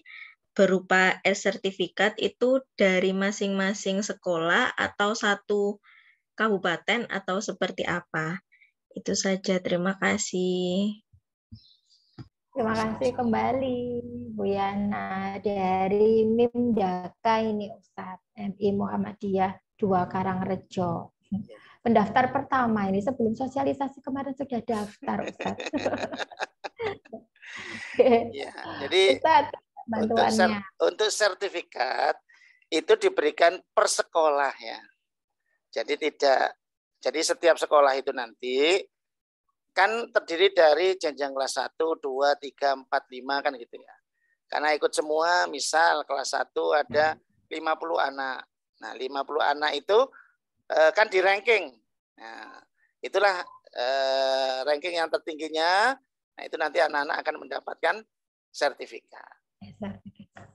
berupa sertifikat itu dari masing-masing sekolah atau satu kabupaten atau seperti apa. Itu saja, terima kasih. Terima kasih kembali Bu Yana dari MIM Daka ini Ustadz MI Muhammadiyah 2 Karangrejo. Pendaftar pertama ini sebelum sosialisasi kemarin sudah daftar Ustadz. [LAUGHS] [LAUGHS] ya, jadi Ustaz, untuk, ser, untuk sertifikat itu diberikan per sekolah ya. Jadi tidak jadi setiap sekolah itu nanti kan terdiri dari jenjang kelas 1, 2, 3, 4, 5 kan gitu ya. Karena ikut semua, misal kelas 1 ada 50 hmm. anak. Nah, 50 anak itu eh, kan di ranking. Nah, itulah eh, ranking yang tertingginya Nah itu nanti anak-anak akan mendapatkan sertifikat. Eh, sertifikat.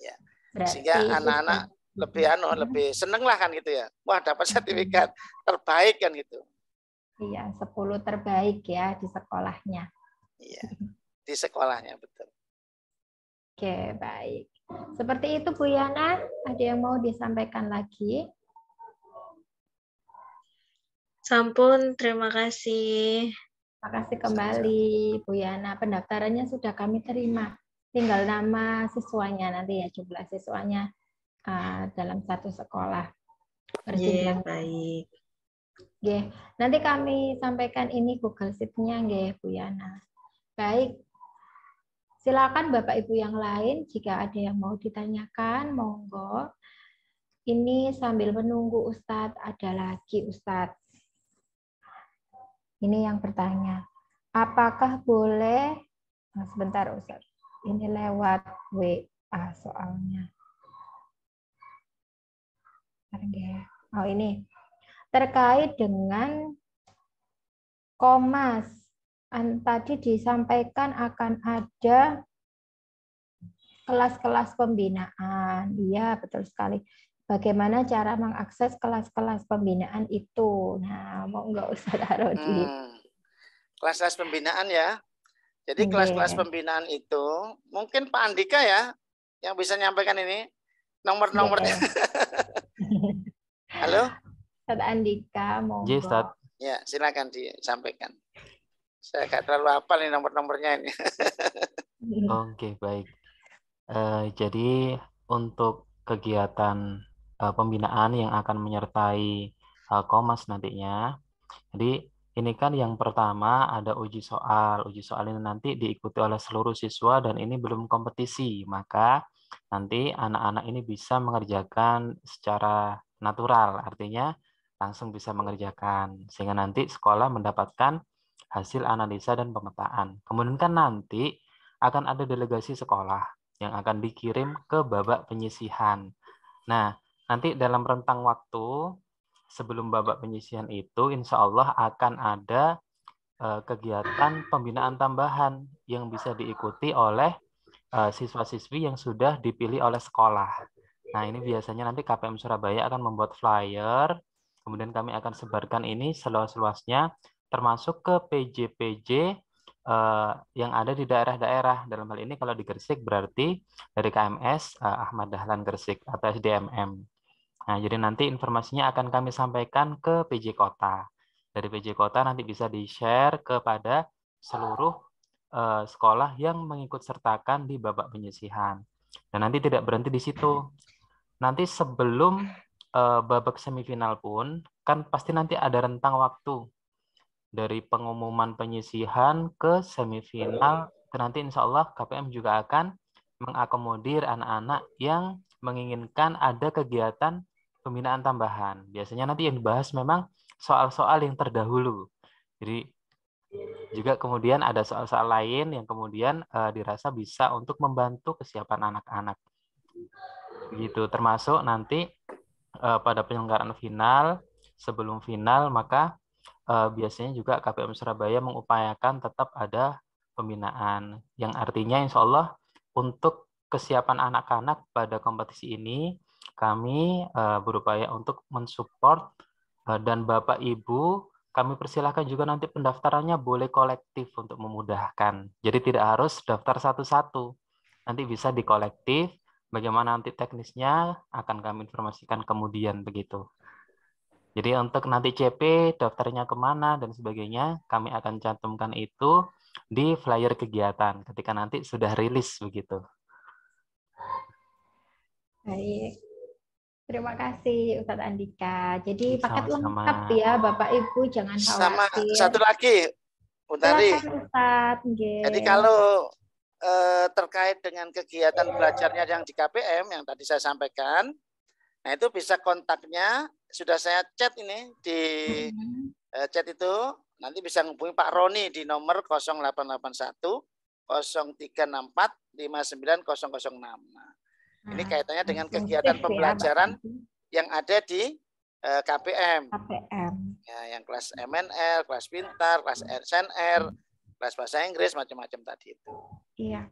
Ya. Berarti Sehingga anak-anak kan- lebih anu lebih seneng lah kan gitu ya. Wah dapat sertifikat terbaik kan gitu. Iya, 10 terbaik ya di sekolahnya. Iya, di sekolahnya betul. Oke, baik. Seperti itu Bu Yana, ada yang mau disampaikan lagi? Sampun, terima kasih. Terima kasih kembali Bu Yana. Pendaftarannya sudah kami terima. Tinggal nama siswanya nanti ya jumlah siswanya uh, dalam satu sekolah. Iya, yeah, baik. Yeah. Nanti kami sampaikan ini Google Sheet-nya yeah, Bu Yana. Baik. Silakan Bapak Ibu yang lain jika ada yang mau ditanyakan, monggo. Ini sambil menunggu Ustadz, ada lagi Ustadz. Ini yang bertanya, apakah boleh nah, sebentar Ustaz. Ini lewat WA soalnya. Oh ini terkait dengan komas. Tadi disampaikan akan ada kelas-kelas pembinaan. Iya, betul sekali bagaimana cara mengakses kelas-kelas pembinaan itu. Nah, mau nggak usah taruh di kelas hmm. kelas-kelas pembinaan ya. Jadi iya. kelas-kelas yeah. pembinaan itu mungkin Pak Andika ya yang bisa nyampaikan ini nomor-nomornya. Yeah. [LAUGHS] Halo. Pak Andika mau. Iya, yes, Ya, silakan disampaikan. Saya nggak terlalu hafal nih nomor-nomornya ini. [LAUGHS] Oke, okay, baik. Uh, jadi untuk kegiatan uh, pembinaan yang akan menyertai uh, eh, Komas nantinya. Jadi ini kan yang pertama ada uji soal. Uji soal ini nanti diikuti oleh seluruh siswa dan ini belum kompetisi. Maka nanti anak-anak ini bisa mengerjakan secara natural. Artinya langsung bisa mengerjakan. Sehingga nanti sekolah mendapatkan hasil analisa dan pemetaan. Kemudian kan nanti akan ada delegasi sekolah yang akan dikirim ke babak penyisihan. Nah, Nanti dalam rentang waktu sebelum babak penyisihan itu, insya Allah akan ada eh, kegiatan pembinaan tambahan yang bisa diikuti oleh eh, siswa-siswi yang sudah dipilih oleh sekolah. Nah, ini biasanya nanti KPM Surabaya akan membuat flyer, kemudian kami akan sebarkan ini seluas-luasnya, termasuk ke PJ-PJ uh, eh, yang ada di daerah-daerah. Dalam hal ini kalau di Gresik berarti dari KMS uh, Ahmad Dahlan Gresik atau SDMM. Nah, jadi nanti informasinya akan kami sampaikan ke PJ Kota. Dari PJ Kota nanti bisa di-share kepada seluruh uh, sekolah yang mengikut sertakan di babak penyisihan. Dan nanti tidak berhenti di situ. Nanti sebelum uh, babak semifinal pun, kan pasti nanti ada rentang waktu dari pengumuman penyisihan ke semifinal. Dan nanti insya Allah KPM juga akan mengakomodir anak-anak yang menginginkan ada kegiatan pembinaan tambahan. Biasanya nanti yang dibahas memang soal-soal yang terdahulu. Jadi juga kemudian ada soal-soal lain yang kemudian uh, dirasa bisa untuk membantu kesiapan anak-anak. gitu. termasuk nanti uh, pada penyelenggaraan final, sebelum final maka uh, biasanya juga KPM Surabaya mengupayakan tetap ada pembinaan yang artinya insya Allah untuk kesiapan anak-anak pada kompetisi ini kami uh, berupaya untuk mensupport uh, dan Bapak Ibu kami persilahkan juga nanti pendaftarannya boleh kolektif untuk memudahkan. Jadi tidak harus daftar satu-satu. Nanti bisa di kolektif. Bagaimana nanti teknisnya akan kami informasikan kemudian begitu. Jadi untuk nanti CP, daftarnya kemana, dan sebagainya, kami akan cantumkan itu di flyer kegiatan ketika nanti sudah rilis begitu. Baik, Terima kasih Ustadz Andika. Jadi hmm, paket Sama-sama. lengkap ya Bapak Ibu, jangan khawatir. Sama satu lagi, Utari. Jadi kalau eh, terkait dengan kegiatan belajarnya yang di KPM yang tadi saya sampaikan, nah itu bisa kontaknya sudah saya chat ini di hmm. eh, chat itu nanti bisa menghubungi Pak Roni di nomor 0881 0364 59006. Ini nah, kaitannya dengan kegiatan pembelajaran yang ada di eh, KPM. KPM. Ya, yang kelas MNR, kelas Pintar, kelas SNR, kelas bahasa Inggris macam-macam tadi itu. Iya.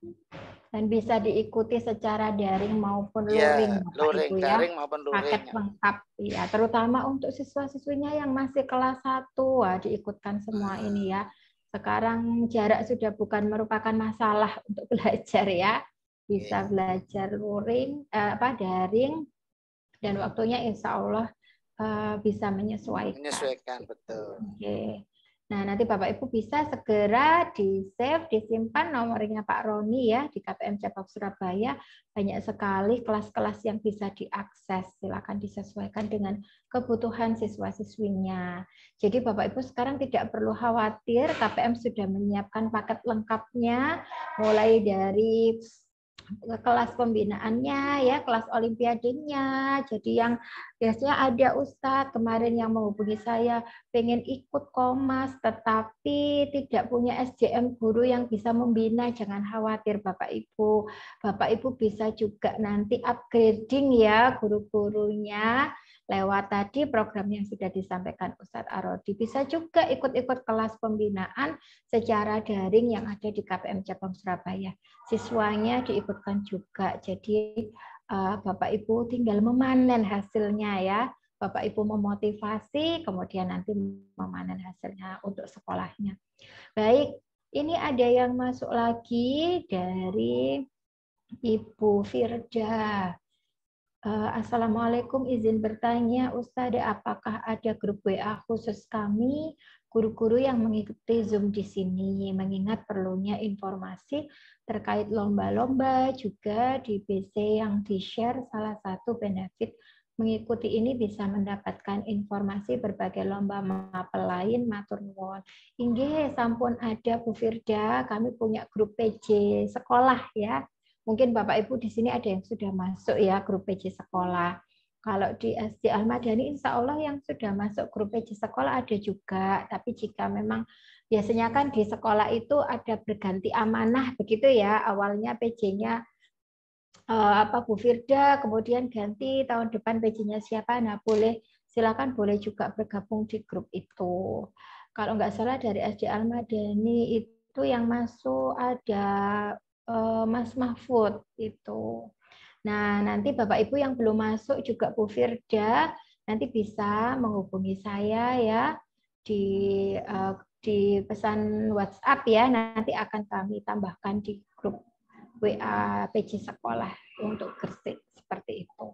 Dan bisa diikuti secara daring maupun ya, luring. Luring, ya. daring maupun luring. Paket ya. lengkap. Iya, terutama untuk siswa-siswinya yang masih kelas 1. Wah, diikutkan semua hmm. ini ya. Sekarang jarak sudah bukan merupakan masalah untuk [LAUGHS] belajar ya bisa iya. belajar luring uh, apa daring dan waktunya insya Allah uh, bisa menyesuaikan. Menyesuaikan betul. Oke. Okay. Nah nanti Bapak Ibu bisa segera di save disimpan nomornya Pak Roni ya di KPM Cabang Surabaya banyak sekali kelas-kelas yang bisa diakses silakan disesuaikan dengan kebutuhan siswa-siswinya. Jadi Bapak Ibu sekarang tidak perlu khawatir KPM sudah menyiapkan paket lengkapnya mulai dari kelas pembinaannya ya kelas olimpiadenya jadi yang biasanya ada ustadz kemarin yang menghubungi saya pengen ikut komas tetapi tidak punya sdm guru yang bisa membina jangan khawatir bapak ibu bapak ibu bisa juga nanti upgrading ya guru-gurunya lewat tadi program yang sudah disampaikan Ustadz Arodi. Bisa juga ikut-ikut kelas pembinaan secara daring yang ada di KPM Cabang Surabaya. Siswanya diikutkan juga. Jadi eh, Bapak Ibu tinggal memanen hasilnya ya. Bapak Ibu memotivasi, kemudian nanti memanen hasilnya untuk sekolahnya. Baik, ini ada yang masuk lagi dari Ibu Firda. Eh, Assalamualaikum, izin bertanya Ustadz, apakah ada grup WA khusus kami guru-guru yang mengikuti Zoom di sini, mengingat perlunya informasi terkait lomba-lomba juga di BC yang di-share salah satu benefit mengikuti ini bisa mendapatkan informasi berbagai lomba mapel lain matur nuwun. Inggih sampun ada Bu Firda, kami punya grup PJ sekolah ya. Mungkin Bapak Ibu di sini ada yang sudah masuk ya grup PJ sekolah. Kalau di SD Al-Madani insya Allah yang sudah masuk grup PJ sekolah ada juga. Tapi jika memang biasanya kan di sekolah itu ada berganti amanah begitu ya. Awalnya PJ-nya eh, apa Bu Firda, kemudian ganti tahun depan PJ-nya siapa. Nah boleh silakan boleh juga bergabung di grup itu. Kalau nggak salah dari SD Al-Madani itu yang masuk ada Eh, Mas Mahfud itu. Nah, nanti Bapak Ibu yang belum masuk juga Bu Firda nanti bisa menghubungi saya ya di eh, di pesan WhatsApp ya. Nanti akan kami tambahkan di grup WA PJ sekolah untuk Gresik seperti itu.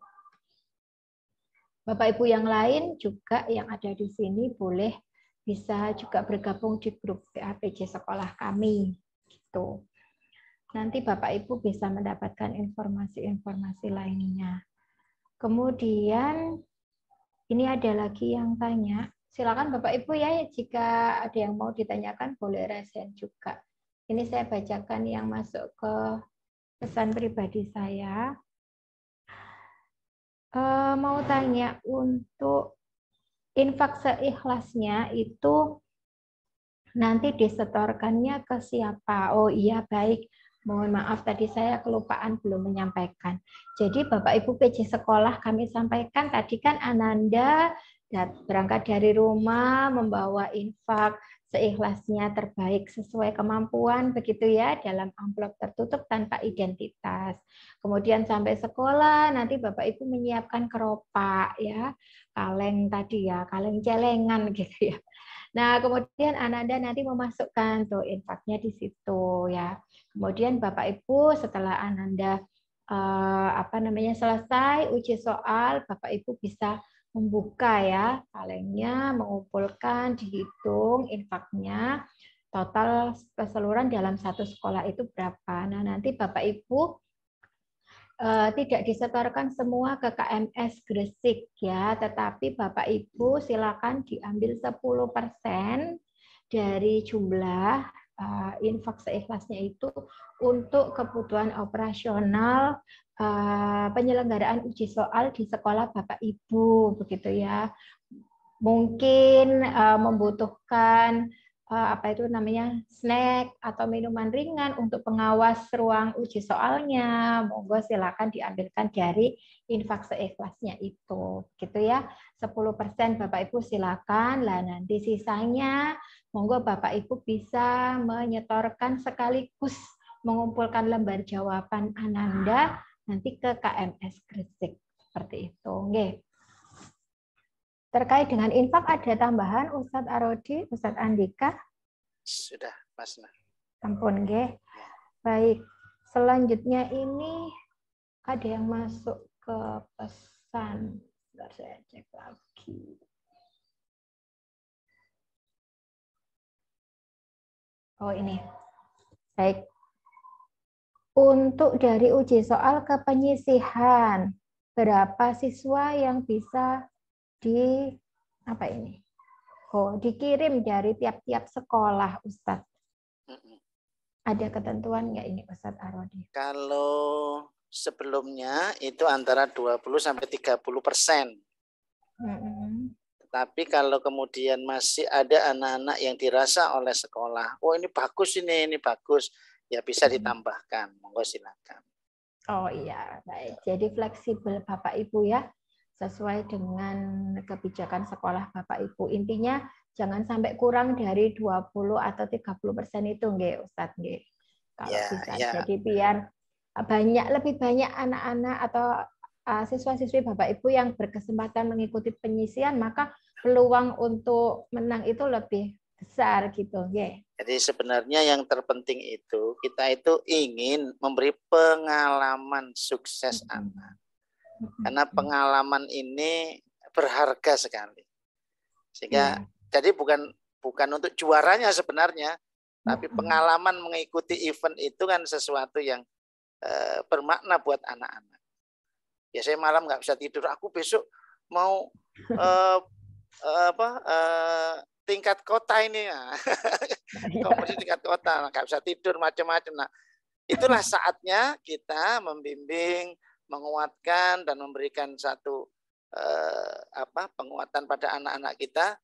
Bapak Ibu yang lain juga yang ada di sini boleh bisa juga bergabung di grup WA PAPJ sekolah kami gitu. Nanti Bapak Ibu bisa mendapatkan informasi-informasi lainnya. Kemudian ini ada lagi yang tanya. Silakan Bapak Ibu ya jika ada yang mau ditanyakan boleh resen juga. Ini saya bacakan yang masuk ke pesan pribadi saya. E, mau tanya untuk infak seikhlasnya itu nanti disetorkannya ke siapa? Oh iya baik, Mohon maaf tadi saya kelupaan belum menyampaikan. Jadi Bapak Ibu PJ sekolah kami sampaikan tadi kan Ananda berangkat dari rumah membawa infak seikhlasnya terbaik sesuai kemampuan begitu ya dalam amplop tertutup tanpa identitas. Kemudian sampai sekolah nanti Bapak Ibu menyiapkan keropak ya, kaleng tadi ya, kaleng celengan [LAUGHS] gitu ya. Nah, kemudian Ananda nanti memasukkan tuh infaknya di situ ya. Kemudian Bapak Ibu setelah Ananda eh, apa namanya selesai uji soal, Bapak Ibu bisa membuka ya kalengnya, mengumpulkan, dihitung infaknya total keseluruhan dalam satu sekolah itu berapa. Nah, nanti Bapak Ibu Eh, tidak disetorkan semua ke KMS Gresik ya, tetapi Bapak Ibu silakan diambil 10% dari jumlah uh, infak seikhlasnya itu untuk kebutuhan operasional uh, penyelenggaraan uji soal di sekolah Bapak Ibu begitu ya. Mungkin uh, membutuhkan Eh, apa itu namanya snack atau minuman ringan untuk pengawas ruang uji soalnya monggo silakan diambilkan dari infak seikhlasnya itu gitu ya 10% Bapak Ibu silakan lah nanti sisanya monggo Bapak Ibu bisa menyetorkan sekaligus mengumpulkan lembar jawaban Ananda nanti ke KMS Gresik seperti itu nggih Terkait dengan infak ada tambahan Ustadz Arodi, Ustadz Andika? Sudah, Mas. Ampun, ya. Baik. Selanjutnya ini ada yang masuk ke pesan. Sebentar saya cek lagi. Oh, ini. Baik. Untuk dari uji soal kepenyisihan berapa siswa yang bisa di apa ini? Oh, dikirim dari tiap-tiap sekolah, Ustadz. Ada ketentuan nggak ini, Ustadz Arodi? Kalau sebelumnya itu antara 20 sampai 30 persen. Mm Tapi kalau kemudian masih ada anak-anak yang dirasa oleh sekolah, oh ini bagus ini, ini bagus, ya bisa ditambahkan. Monggo silakan. Oh iya, baik. Jadi fleksibel Bapak Ibu ya sesuai dengan kebijakan sekolah Bapak Ibu. Intinya jangan sampai kurang dari 20 atau 30 persen itu nggih Ustadz nggih. Kalau yeah, bisa. Yeah. Jadi biar banyak lebih banyak anak-anak atau uh, siswa-siswi Bapak Ibu yang berkesempatan mengikuti penyisian maka peluang untuk menang itu lebih besar gitu ya. Jadi sebenarnya yang terpenting itu kita itu ingin memberi pengalaman sukses hmm. anak. Karena mm. pengalaman ini berharga sekali. Sehingga hmm. jadi bukan bukan untuk juaranya sebenarnya, tapi pengalaman mengikuti event itu kan sesuatu yang e, bermakna buat anak-anak. Ya saya malam nggak bisa tidur, aku besok mau e, [LAUGHS] e, apa e, tingkat kota ini [LAUGHS] ya. kompetisi tingkat kota nggak bisa tidur macam-macam nah itulah saatnya kita membimbing menguatkan dan memberikan satu eh, apa penguatan pada anak-anak kita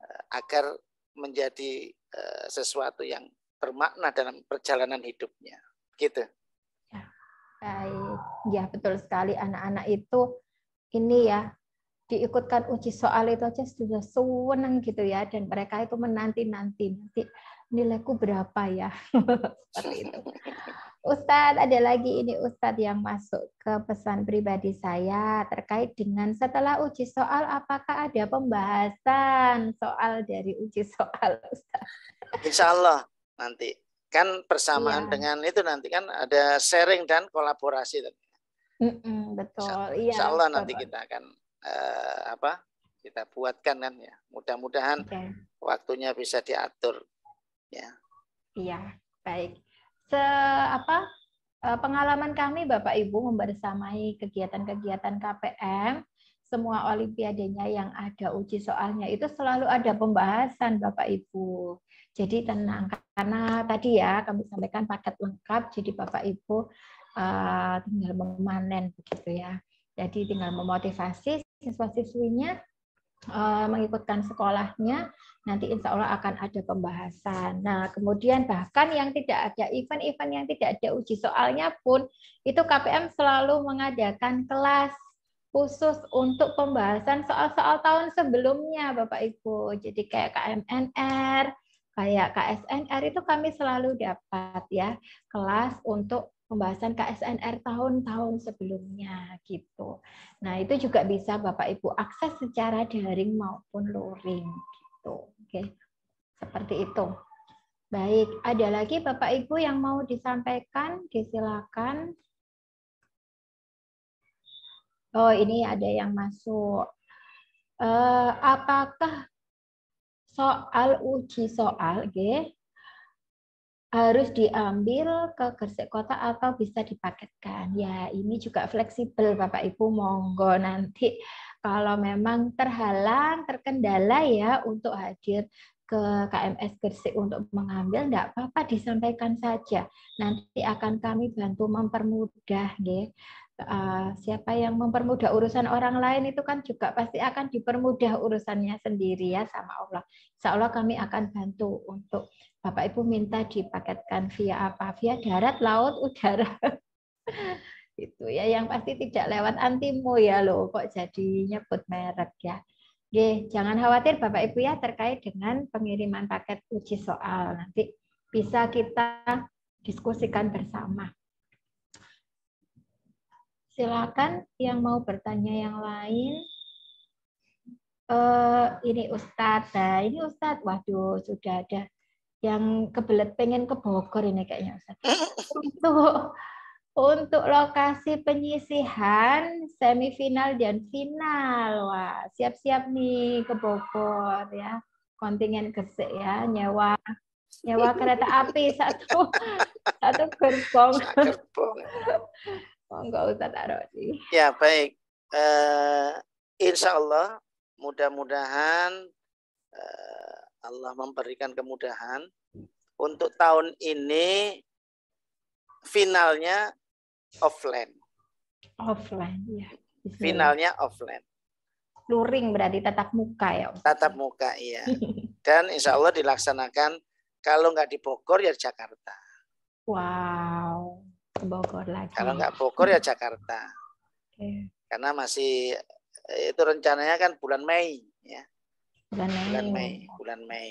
eh, agar menjadi eh, sesuatu yang bermakna dalam perjalanan hidupnya. Gitu. Ya, baik. Ya, betul sekali anak-anak itu ini ya diikutkan uji soal itu aja sudah seneng gitu ya dan mereka itu menanti-nanti nanti nilaiku berapa ya [LAUGHS] seperti itu. [LAUGHS] Ustadz, ada lagi ini Ustadz yang masuk ke pesan pribadi saya terkait dengan setelah uji soal, apakah ada pembahasan soal dari uji soal, Ustadz? Insya Allah nanti. Kan persamaan ya. dengan itu nanti kan ada sharing dan kolaborasi. Mm -mm, betul. Insya, ya, insya Allah betul. nanti kita akan uh, apa kita buatkan kan ya. Mudah-mudahan okay. waktunya bisa diatur. Ya. Iya, baik se apa eh, pengalaman kami Bapak Ibu membersamai kegiatan-kegiatan KPM semua olimpiadenya yang ada uji soalnya itu selalu ada pembahasan Bapak Ibu. Jadi tenang karena tadi ya kami sampaikan paket lengkap jadi Bapak Ibu eh, tinggal memanen begitu ya. Jadi tinggal memotivasi siswa-siswinya Eh, mengikutkan sekolahnya, nanti insya Allah akan ada pembahasan. Nah, kemudian bahkan yang tidak ada event-event yang tidak ada uji soalnya pun, itu KPM selalu mengadakan kelas khusus untuk pembahasan soal-soal tahun sebelumnya, Bapak Ibu. Jadi kayak KMNR, kayak KSNR itu kami selalu dapat ya kelas untuk pembahasan KSNR tahun-tahun sebelumnya gitu. Nah, itu juga bisa Bapak Ibu akses secara daring maupun luring gitu. Oke. Seperti itu. Baik, ada lagi Bapak Ibu yang mau disampaikan? Disilakan. Oh, ini ada yang masuk. Uh, apakah soal uji soal, okay, harus diambil ke Gresik Kota atau bisa dipaketkan. Ya, ini juga fleksibel Bapak Ibu monggo nanti kalau memang terhalang, terkendala ya untuk hadir ke KMS Gresik untuk mengambil, enggak apa-apa disampaikan saja. Nanti akan kami bantu mempermudah ya. Eh, siapa yang mempermudah urusan orang lain itu kan juga pasti akan dipermudah urusannya sendiri ya sama Allah. Insya Allah kami akan bantu untuk Bapak Ibu minta dipaketkan via apa? Via darat, laut, udara. [LAUGHS] itu ya yang pasti tidak lewat antimo ya loh kok jadinya nyebut merek ya. Oke, jangan khawatir Bapak Ibu ya terkait dengan pengiriman paket uji soal nanti bisa kita diskusikan bersama silakan yang mau bertanya yang lain. Uh, ini Ustadz, nah, ini Ustadz, waduh sudah ada yang kebelet pengen ke Bogor ini kayaknya Ustadz. Untuk untuk lokasi penyisihan semifinal dan final, wah siap-siap nih ke Bogor ya, kontingen gesek ya, nyewa nyewa kereta api satu satu gerbong. Monggo oh, Ustaz Arodi. Ya, baik. Uh, eh, insya Allah, mudah-mudahan uh, Allah memberikan kemudahan untuk tahun ini finalnya offline. Offline, ya. Yeah. Finalnya offline. Luring berarti tatap muka ya. Tatap muka, iya. [LAUGHS] Dan insya Allah dilaksanakan kalau nggak di Bogor ya Jakarta. Wow ke Bogor lagi. Kalau nggak Bogor ya Jakarta. Okay. Karena masih eh, itu rencananya kan bulan Mei ya. Bulan Mei. Bulan Mei. Bulan Mei.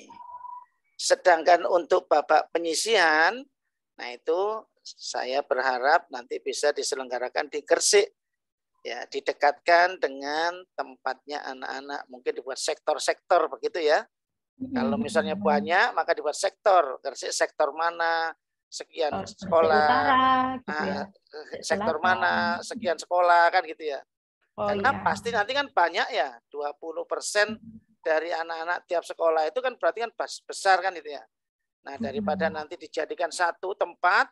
Sedangkan untuk Bapak penyisihan, nah itu saya berharap nanti bisa diselenggarakan di Gresik. Ya, didekatkan dengan tempatnya anak-anak. Mungkin dibuat sektor-sektor begitu ya. Hmm. Kalau misalnya banyak, maka dibuat sektor. Gresik sektor mana, sekian oh, sekolah, utara, gitu ah, ya. Eh, sektor, Selatan. mana, kan. sekian sekolah kan gitu ya. Oh, Karena iya. pasti nanti kan banyak ya, 20 persen dari anak-anak tiap sekolah itu kan berarti kan besar kan gitu ya. Nah daripada hmm. nanti dijadikan satu tempat,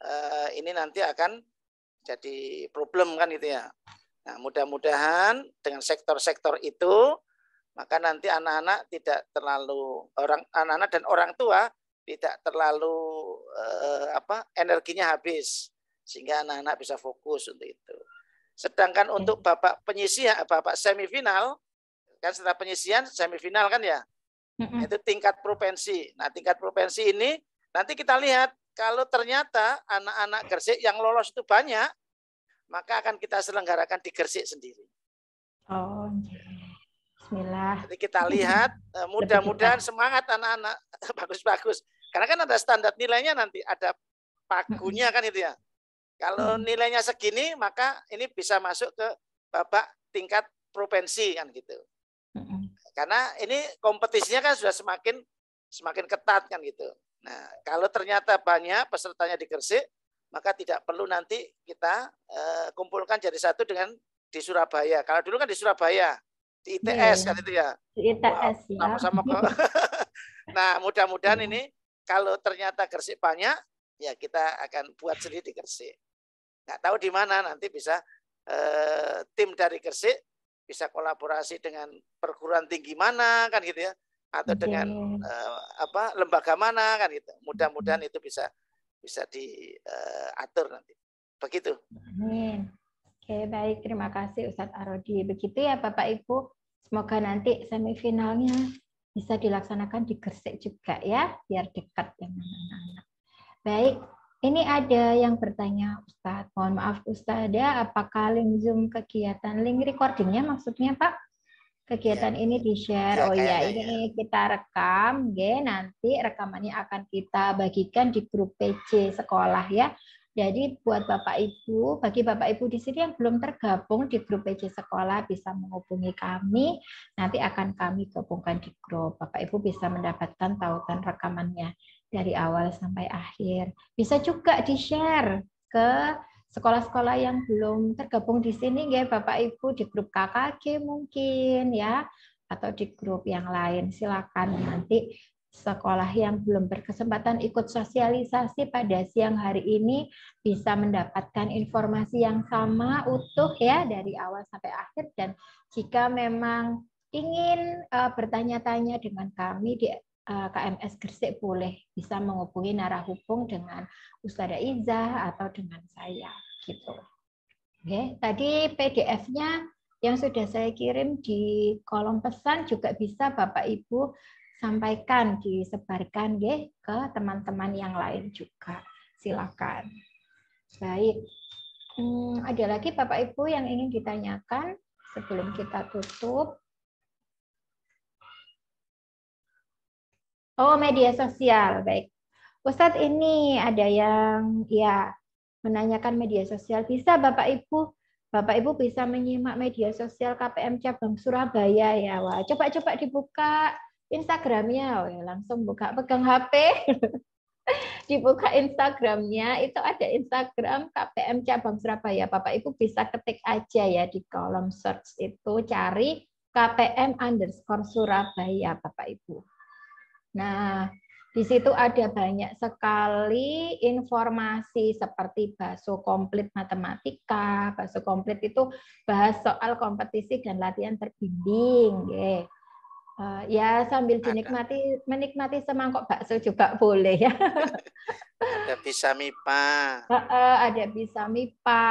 eh, ini nanti akan jadi problem kan gitu ya. Nah mudah-mudahan dengan sektor-sektor itu, maka nanti anak-anak tidak terlalu orang anak-anak dan orang tua tidak terlalu eh, apa energinya habis sehingga anak-anak bisa fokus untuk itu. Sedangkan hmm. untuk bapak penyisihan eh, bapak semifinal kan setelah penyisian semifinal kan ya. Itu tingkat provinsi. Nah, tingkat provinsi ini nanti kita lihat kalau ternyata anak-anak Gersik yang lolos itu banyak, maka akan kita selenggarakan di Gersik sendiri. Oh. Iya. Bismillah. Jadi kita lihat, eh, mudah-mudahan semangat anak-anak [LAUGHS] bagus-bagus. Karena kan ada standar nilainya nanti, ada pagunya kan itu ya. Kalau nilainya segini, maka ini bisa masuk ke babak tingkat provinsi kan gitu. Karena ini kompetisinya kan sudah semakin semakin ketat kan gitu. Nah, kalau ternyata banyak pesertanya di Gresik, maka tidak perlu nanti kita uh, kumpulkan jadi satu dengan di Surabaya. Kalau dulu kan di Surabaya, di ITS yeah. kan itu ya. Di ITS wow, ya. Sama-sama kok. [LAUGHS] nah, mudah-mudahan ini kalau ternyata gersik banyak, ya kita akan buat sendiri gersik. Nggak tahu di mana nanti bisa eh, tim dari gersik bisa kolaborasi dengan perguruan tinggi mana kan gitu ya atau okay. dengan eh, apa lembaga mana kan gitu. Mudah-mudahan itu bisa bisa diatur eh, nanti. Begitu. Amin. Oke, baik. Terima kasih Ustadz Arodi. Begitu ya Bapak Ibu. Semoga nanti semifinalnya bisa dilaksanakan di Gresik juga ya, biar dekat dengan anak-anak. Baik, ini ada yang bertanya Ustadz. Mohon maaf Ustadz, ya, apakah link Zoom kegiatan, link recordingnya maksudnya Pak? Kegiatan ya. ini di-share, ya, oh iya, ya, ini kita rekam, Oke, nanti rekamannya akan kita bagikan di grup PC sekolah ya. Jadi buat Bapak Ibu, bagi Bapak Ibu di sini yang belum tergabung di grup PJ Sekolah bisa menghubungi kami, nanti akan kami gabungkan di grup. Bapak Ibu bisa mendapatkan tautan rekamannya dari awal sampai akhir. Bisa juga di-share ke sekolah-sekolah yang belum tergabung di sini ya Bapak Ibu di grup KKG mungkin ya atau di grup yang lain silakan nanti sekolah yang belum berkesempatan ikut sosialisasi pada siang hari ini bisa mendapatkan informasi yang sama utuh ya dari awal sampai akhir dan jika memang ingin uh, bertanya-tanya dengan kami di uh, eh, KMS Gresik boleh bisa menghubungi narahubung dengan Ustada Iza atau dengan saya gitu. Oke, okay. tadi PDF-nya yang sudah saya kirim di kolom pesan juga bisa Bapak Ibu sampaikan disebarkan nggih ke teman-teman yang lain juga. Silakan. Baik. Hmm, ada lagi Bapak Ibu yang ingin ditanyakan sebelum kita tutup? Oh, media sosial. Baik. Ustadz ini ada yang ya menanyakan media sosial. Bisa Bapak Ibu Bapak Ibu bisa menyimak media sosial KPM Cabang Surabaya ya. Wah, coba-coba dibuka Instagramnya, oh, ya, langsung buka pegang HP, [LAUGHS] dibuka Instagramnya, itu ada Instagram KPM Cabang Surabaya. Bapak Ibu bisa ketik aja ya di kolom search itu, cari KPM underscore Surabaya, Bapak Ibu. Nah, di situ ada banyak sekali informasi seperti baso komplit matematika, baso komplit itu bahas soal kompetisi dan latihan terbimbing. Uh, ya sambil dinikmati ada. menikmati semangkok bakso juga boleh ya. [LAUGHS] ada bisa MIPA. Uh, uh, ada bisa MIPA,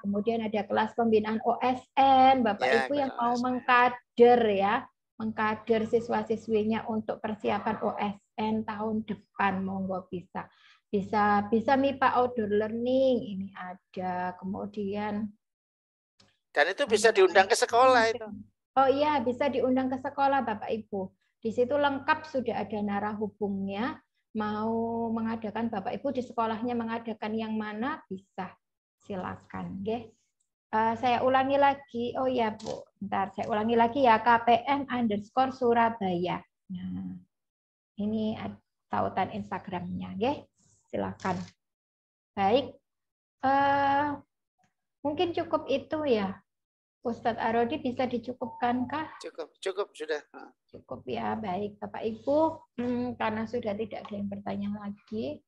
kemudian ada kelas pembinaan OSN, Bapak ya, Ibu yang mau mengkader ya, mengkader siswa-siswinya untuk persiapan OSN tahun depan monggo bisa. Bisa bisa MIPA outdoor learning ini ada, kemudian dan itu bisa diundang ke sekolah itu. Oh iya, bisa diundang ke sekolah Bapak Ibu. Di situ lengkap sudah ada narah hubungnya, mau mengadakan Bapak Ibu di sekolahnya mengadakan yang mana bisa. Silakan, nggih. Uh, saya ulangi lagi. Oh iya Bu. Bentar, saya ulangi lagi ya KPM underscore Surabaya. Nah, ini tautan Instagramnya, nggih. Silakan. Baik. Uh, mungkin cukup itu ya Ustadz Arodi bisa dicukupkan kah? Cukup, cukup sudah. Cukup ya, baik Bapak Ibu. Hmm, karena sudah tidak ada yang bertanya lagi.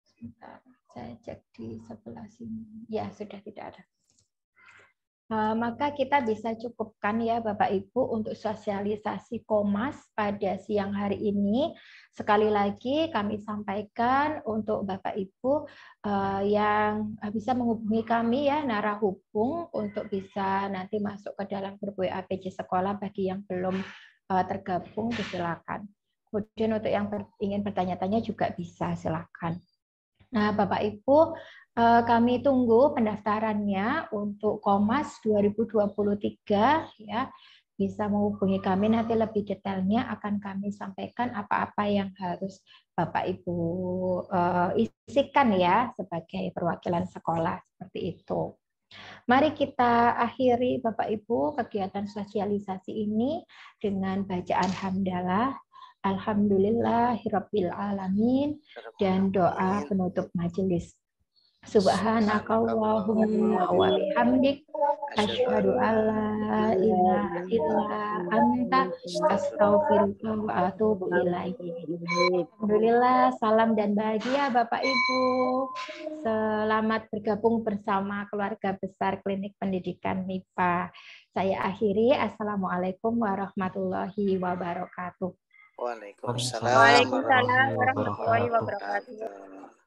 Sebentar, saya cek di sebelah sini. Ya, sudah tidak ada. Eh, maka kita bisa cukupkan ya Bapak Ibu untuk sosialisasi Komas pada siang hari ini. Sekali lagi kami sampaikan untuk Bapak Ibu eh, yang eh, bisa menghubungi kami ya narahubung untuk bisa nanti masuk ke dalam grup WA PJ sekolah bagi yang belum tergabung silakan. Kemudian untuk yang ingin bertanya-tanya juga bisa silakan. Nah, Bapak Ibu, Eh, kami tunggu pendaftarannya untuk Komas 2023 ya. Bisa menghubungi kami nanti lebih detailnya akan kami sampaikan apa-apa yang harus Bapak Ibu eh, isikan ya sebagai perwakilan sekolah seperti itu. Mari kita akhiri Bapak Ibu kegiatan sosialisasi ini dengan bacaan hamdalah Alhamdulillahirabbil alamin dan doa penutup majelis. Subhanakallahumma wa bihamdik asyhadu an la ilaha illa anta astaghfiruka wa atubu ilaik. Alhamdulillah salam dan bahagia Bapak Ibu. Selamat bergabung bersama keluarga besar Klinik Pendidikan MIPA. Saya akhiri Assalamualaikum warahmatullahi wabarakatuh. Waalaikumsalam, Waalaikumsalam warahmatullahi wabarakatuh.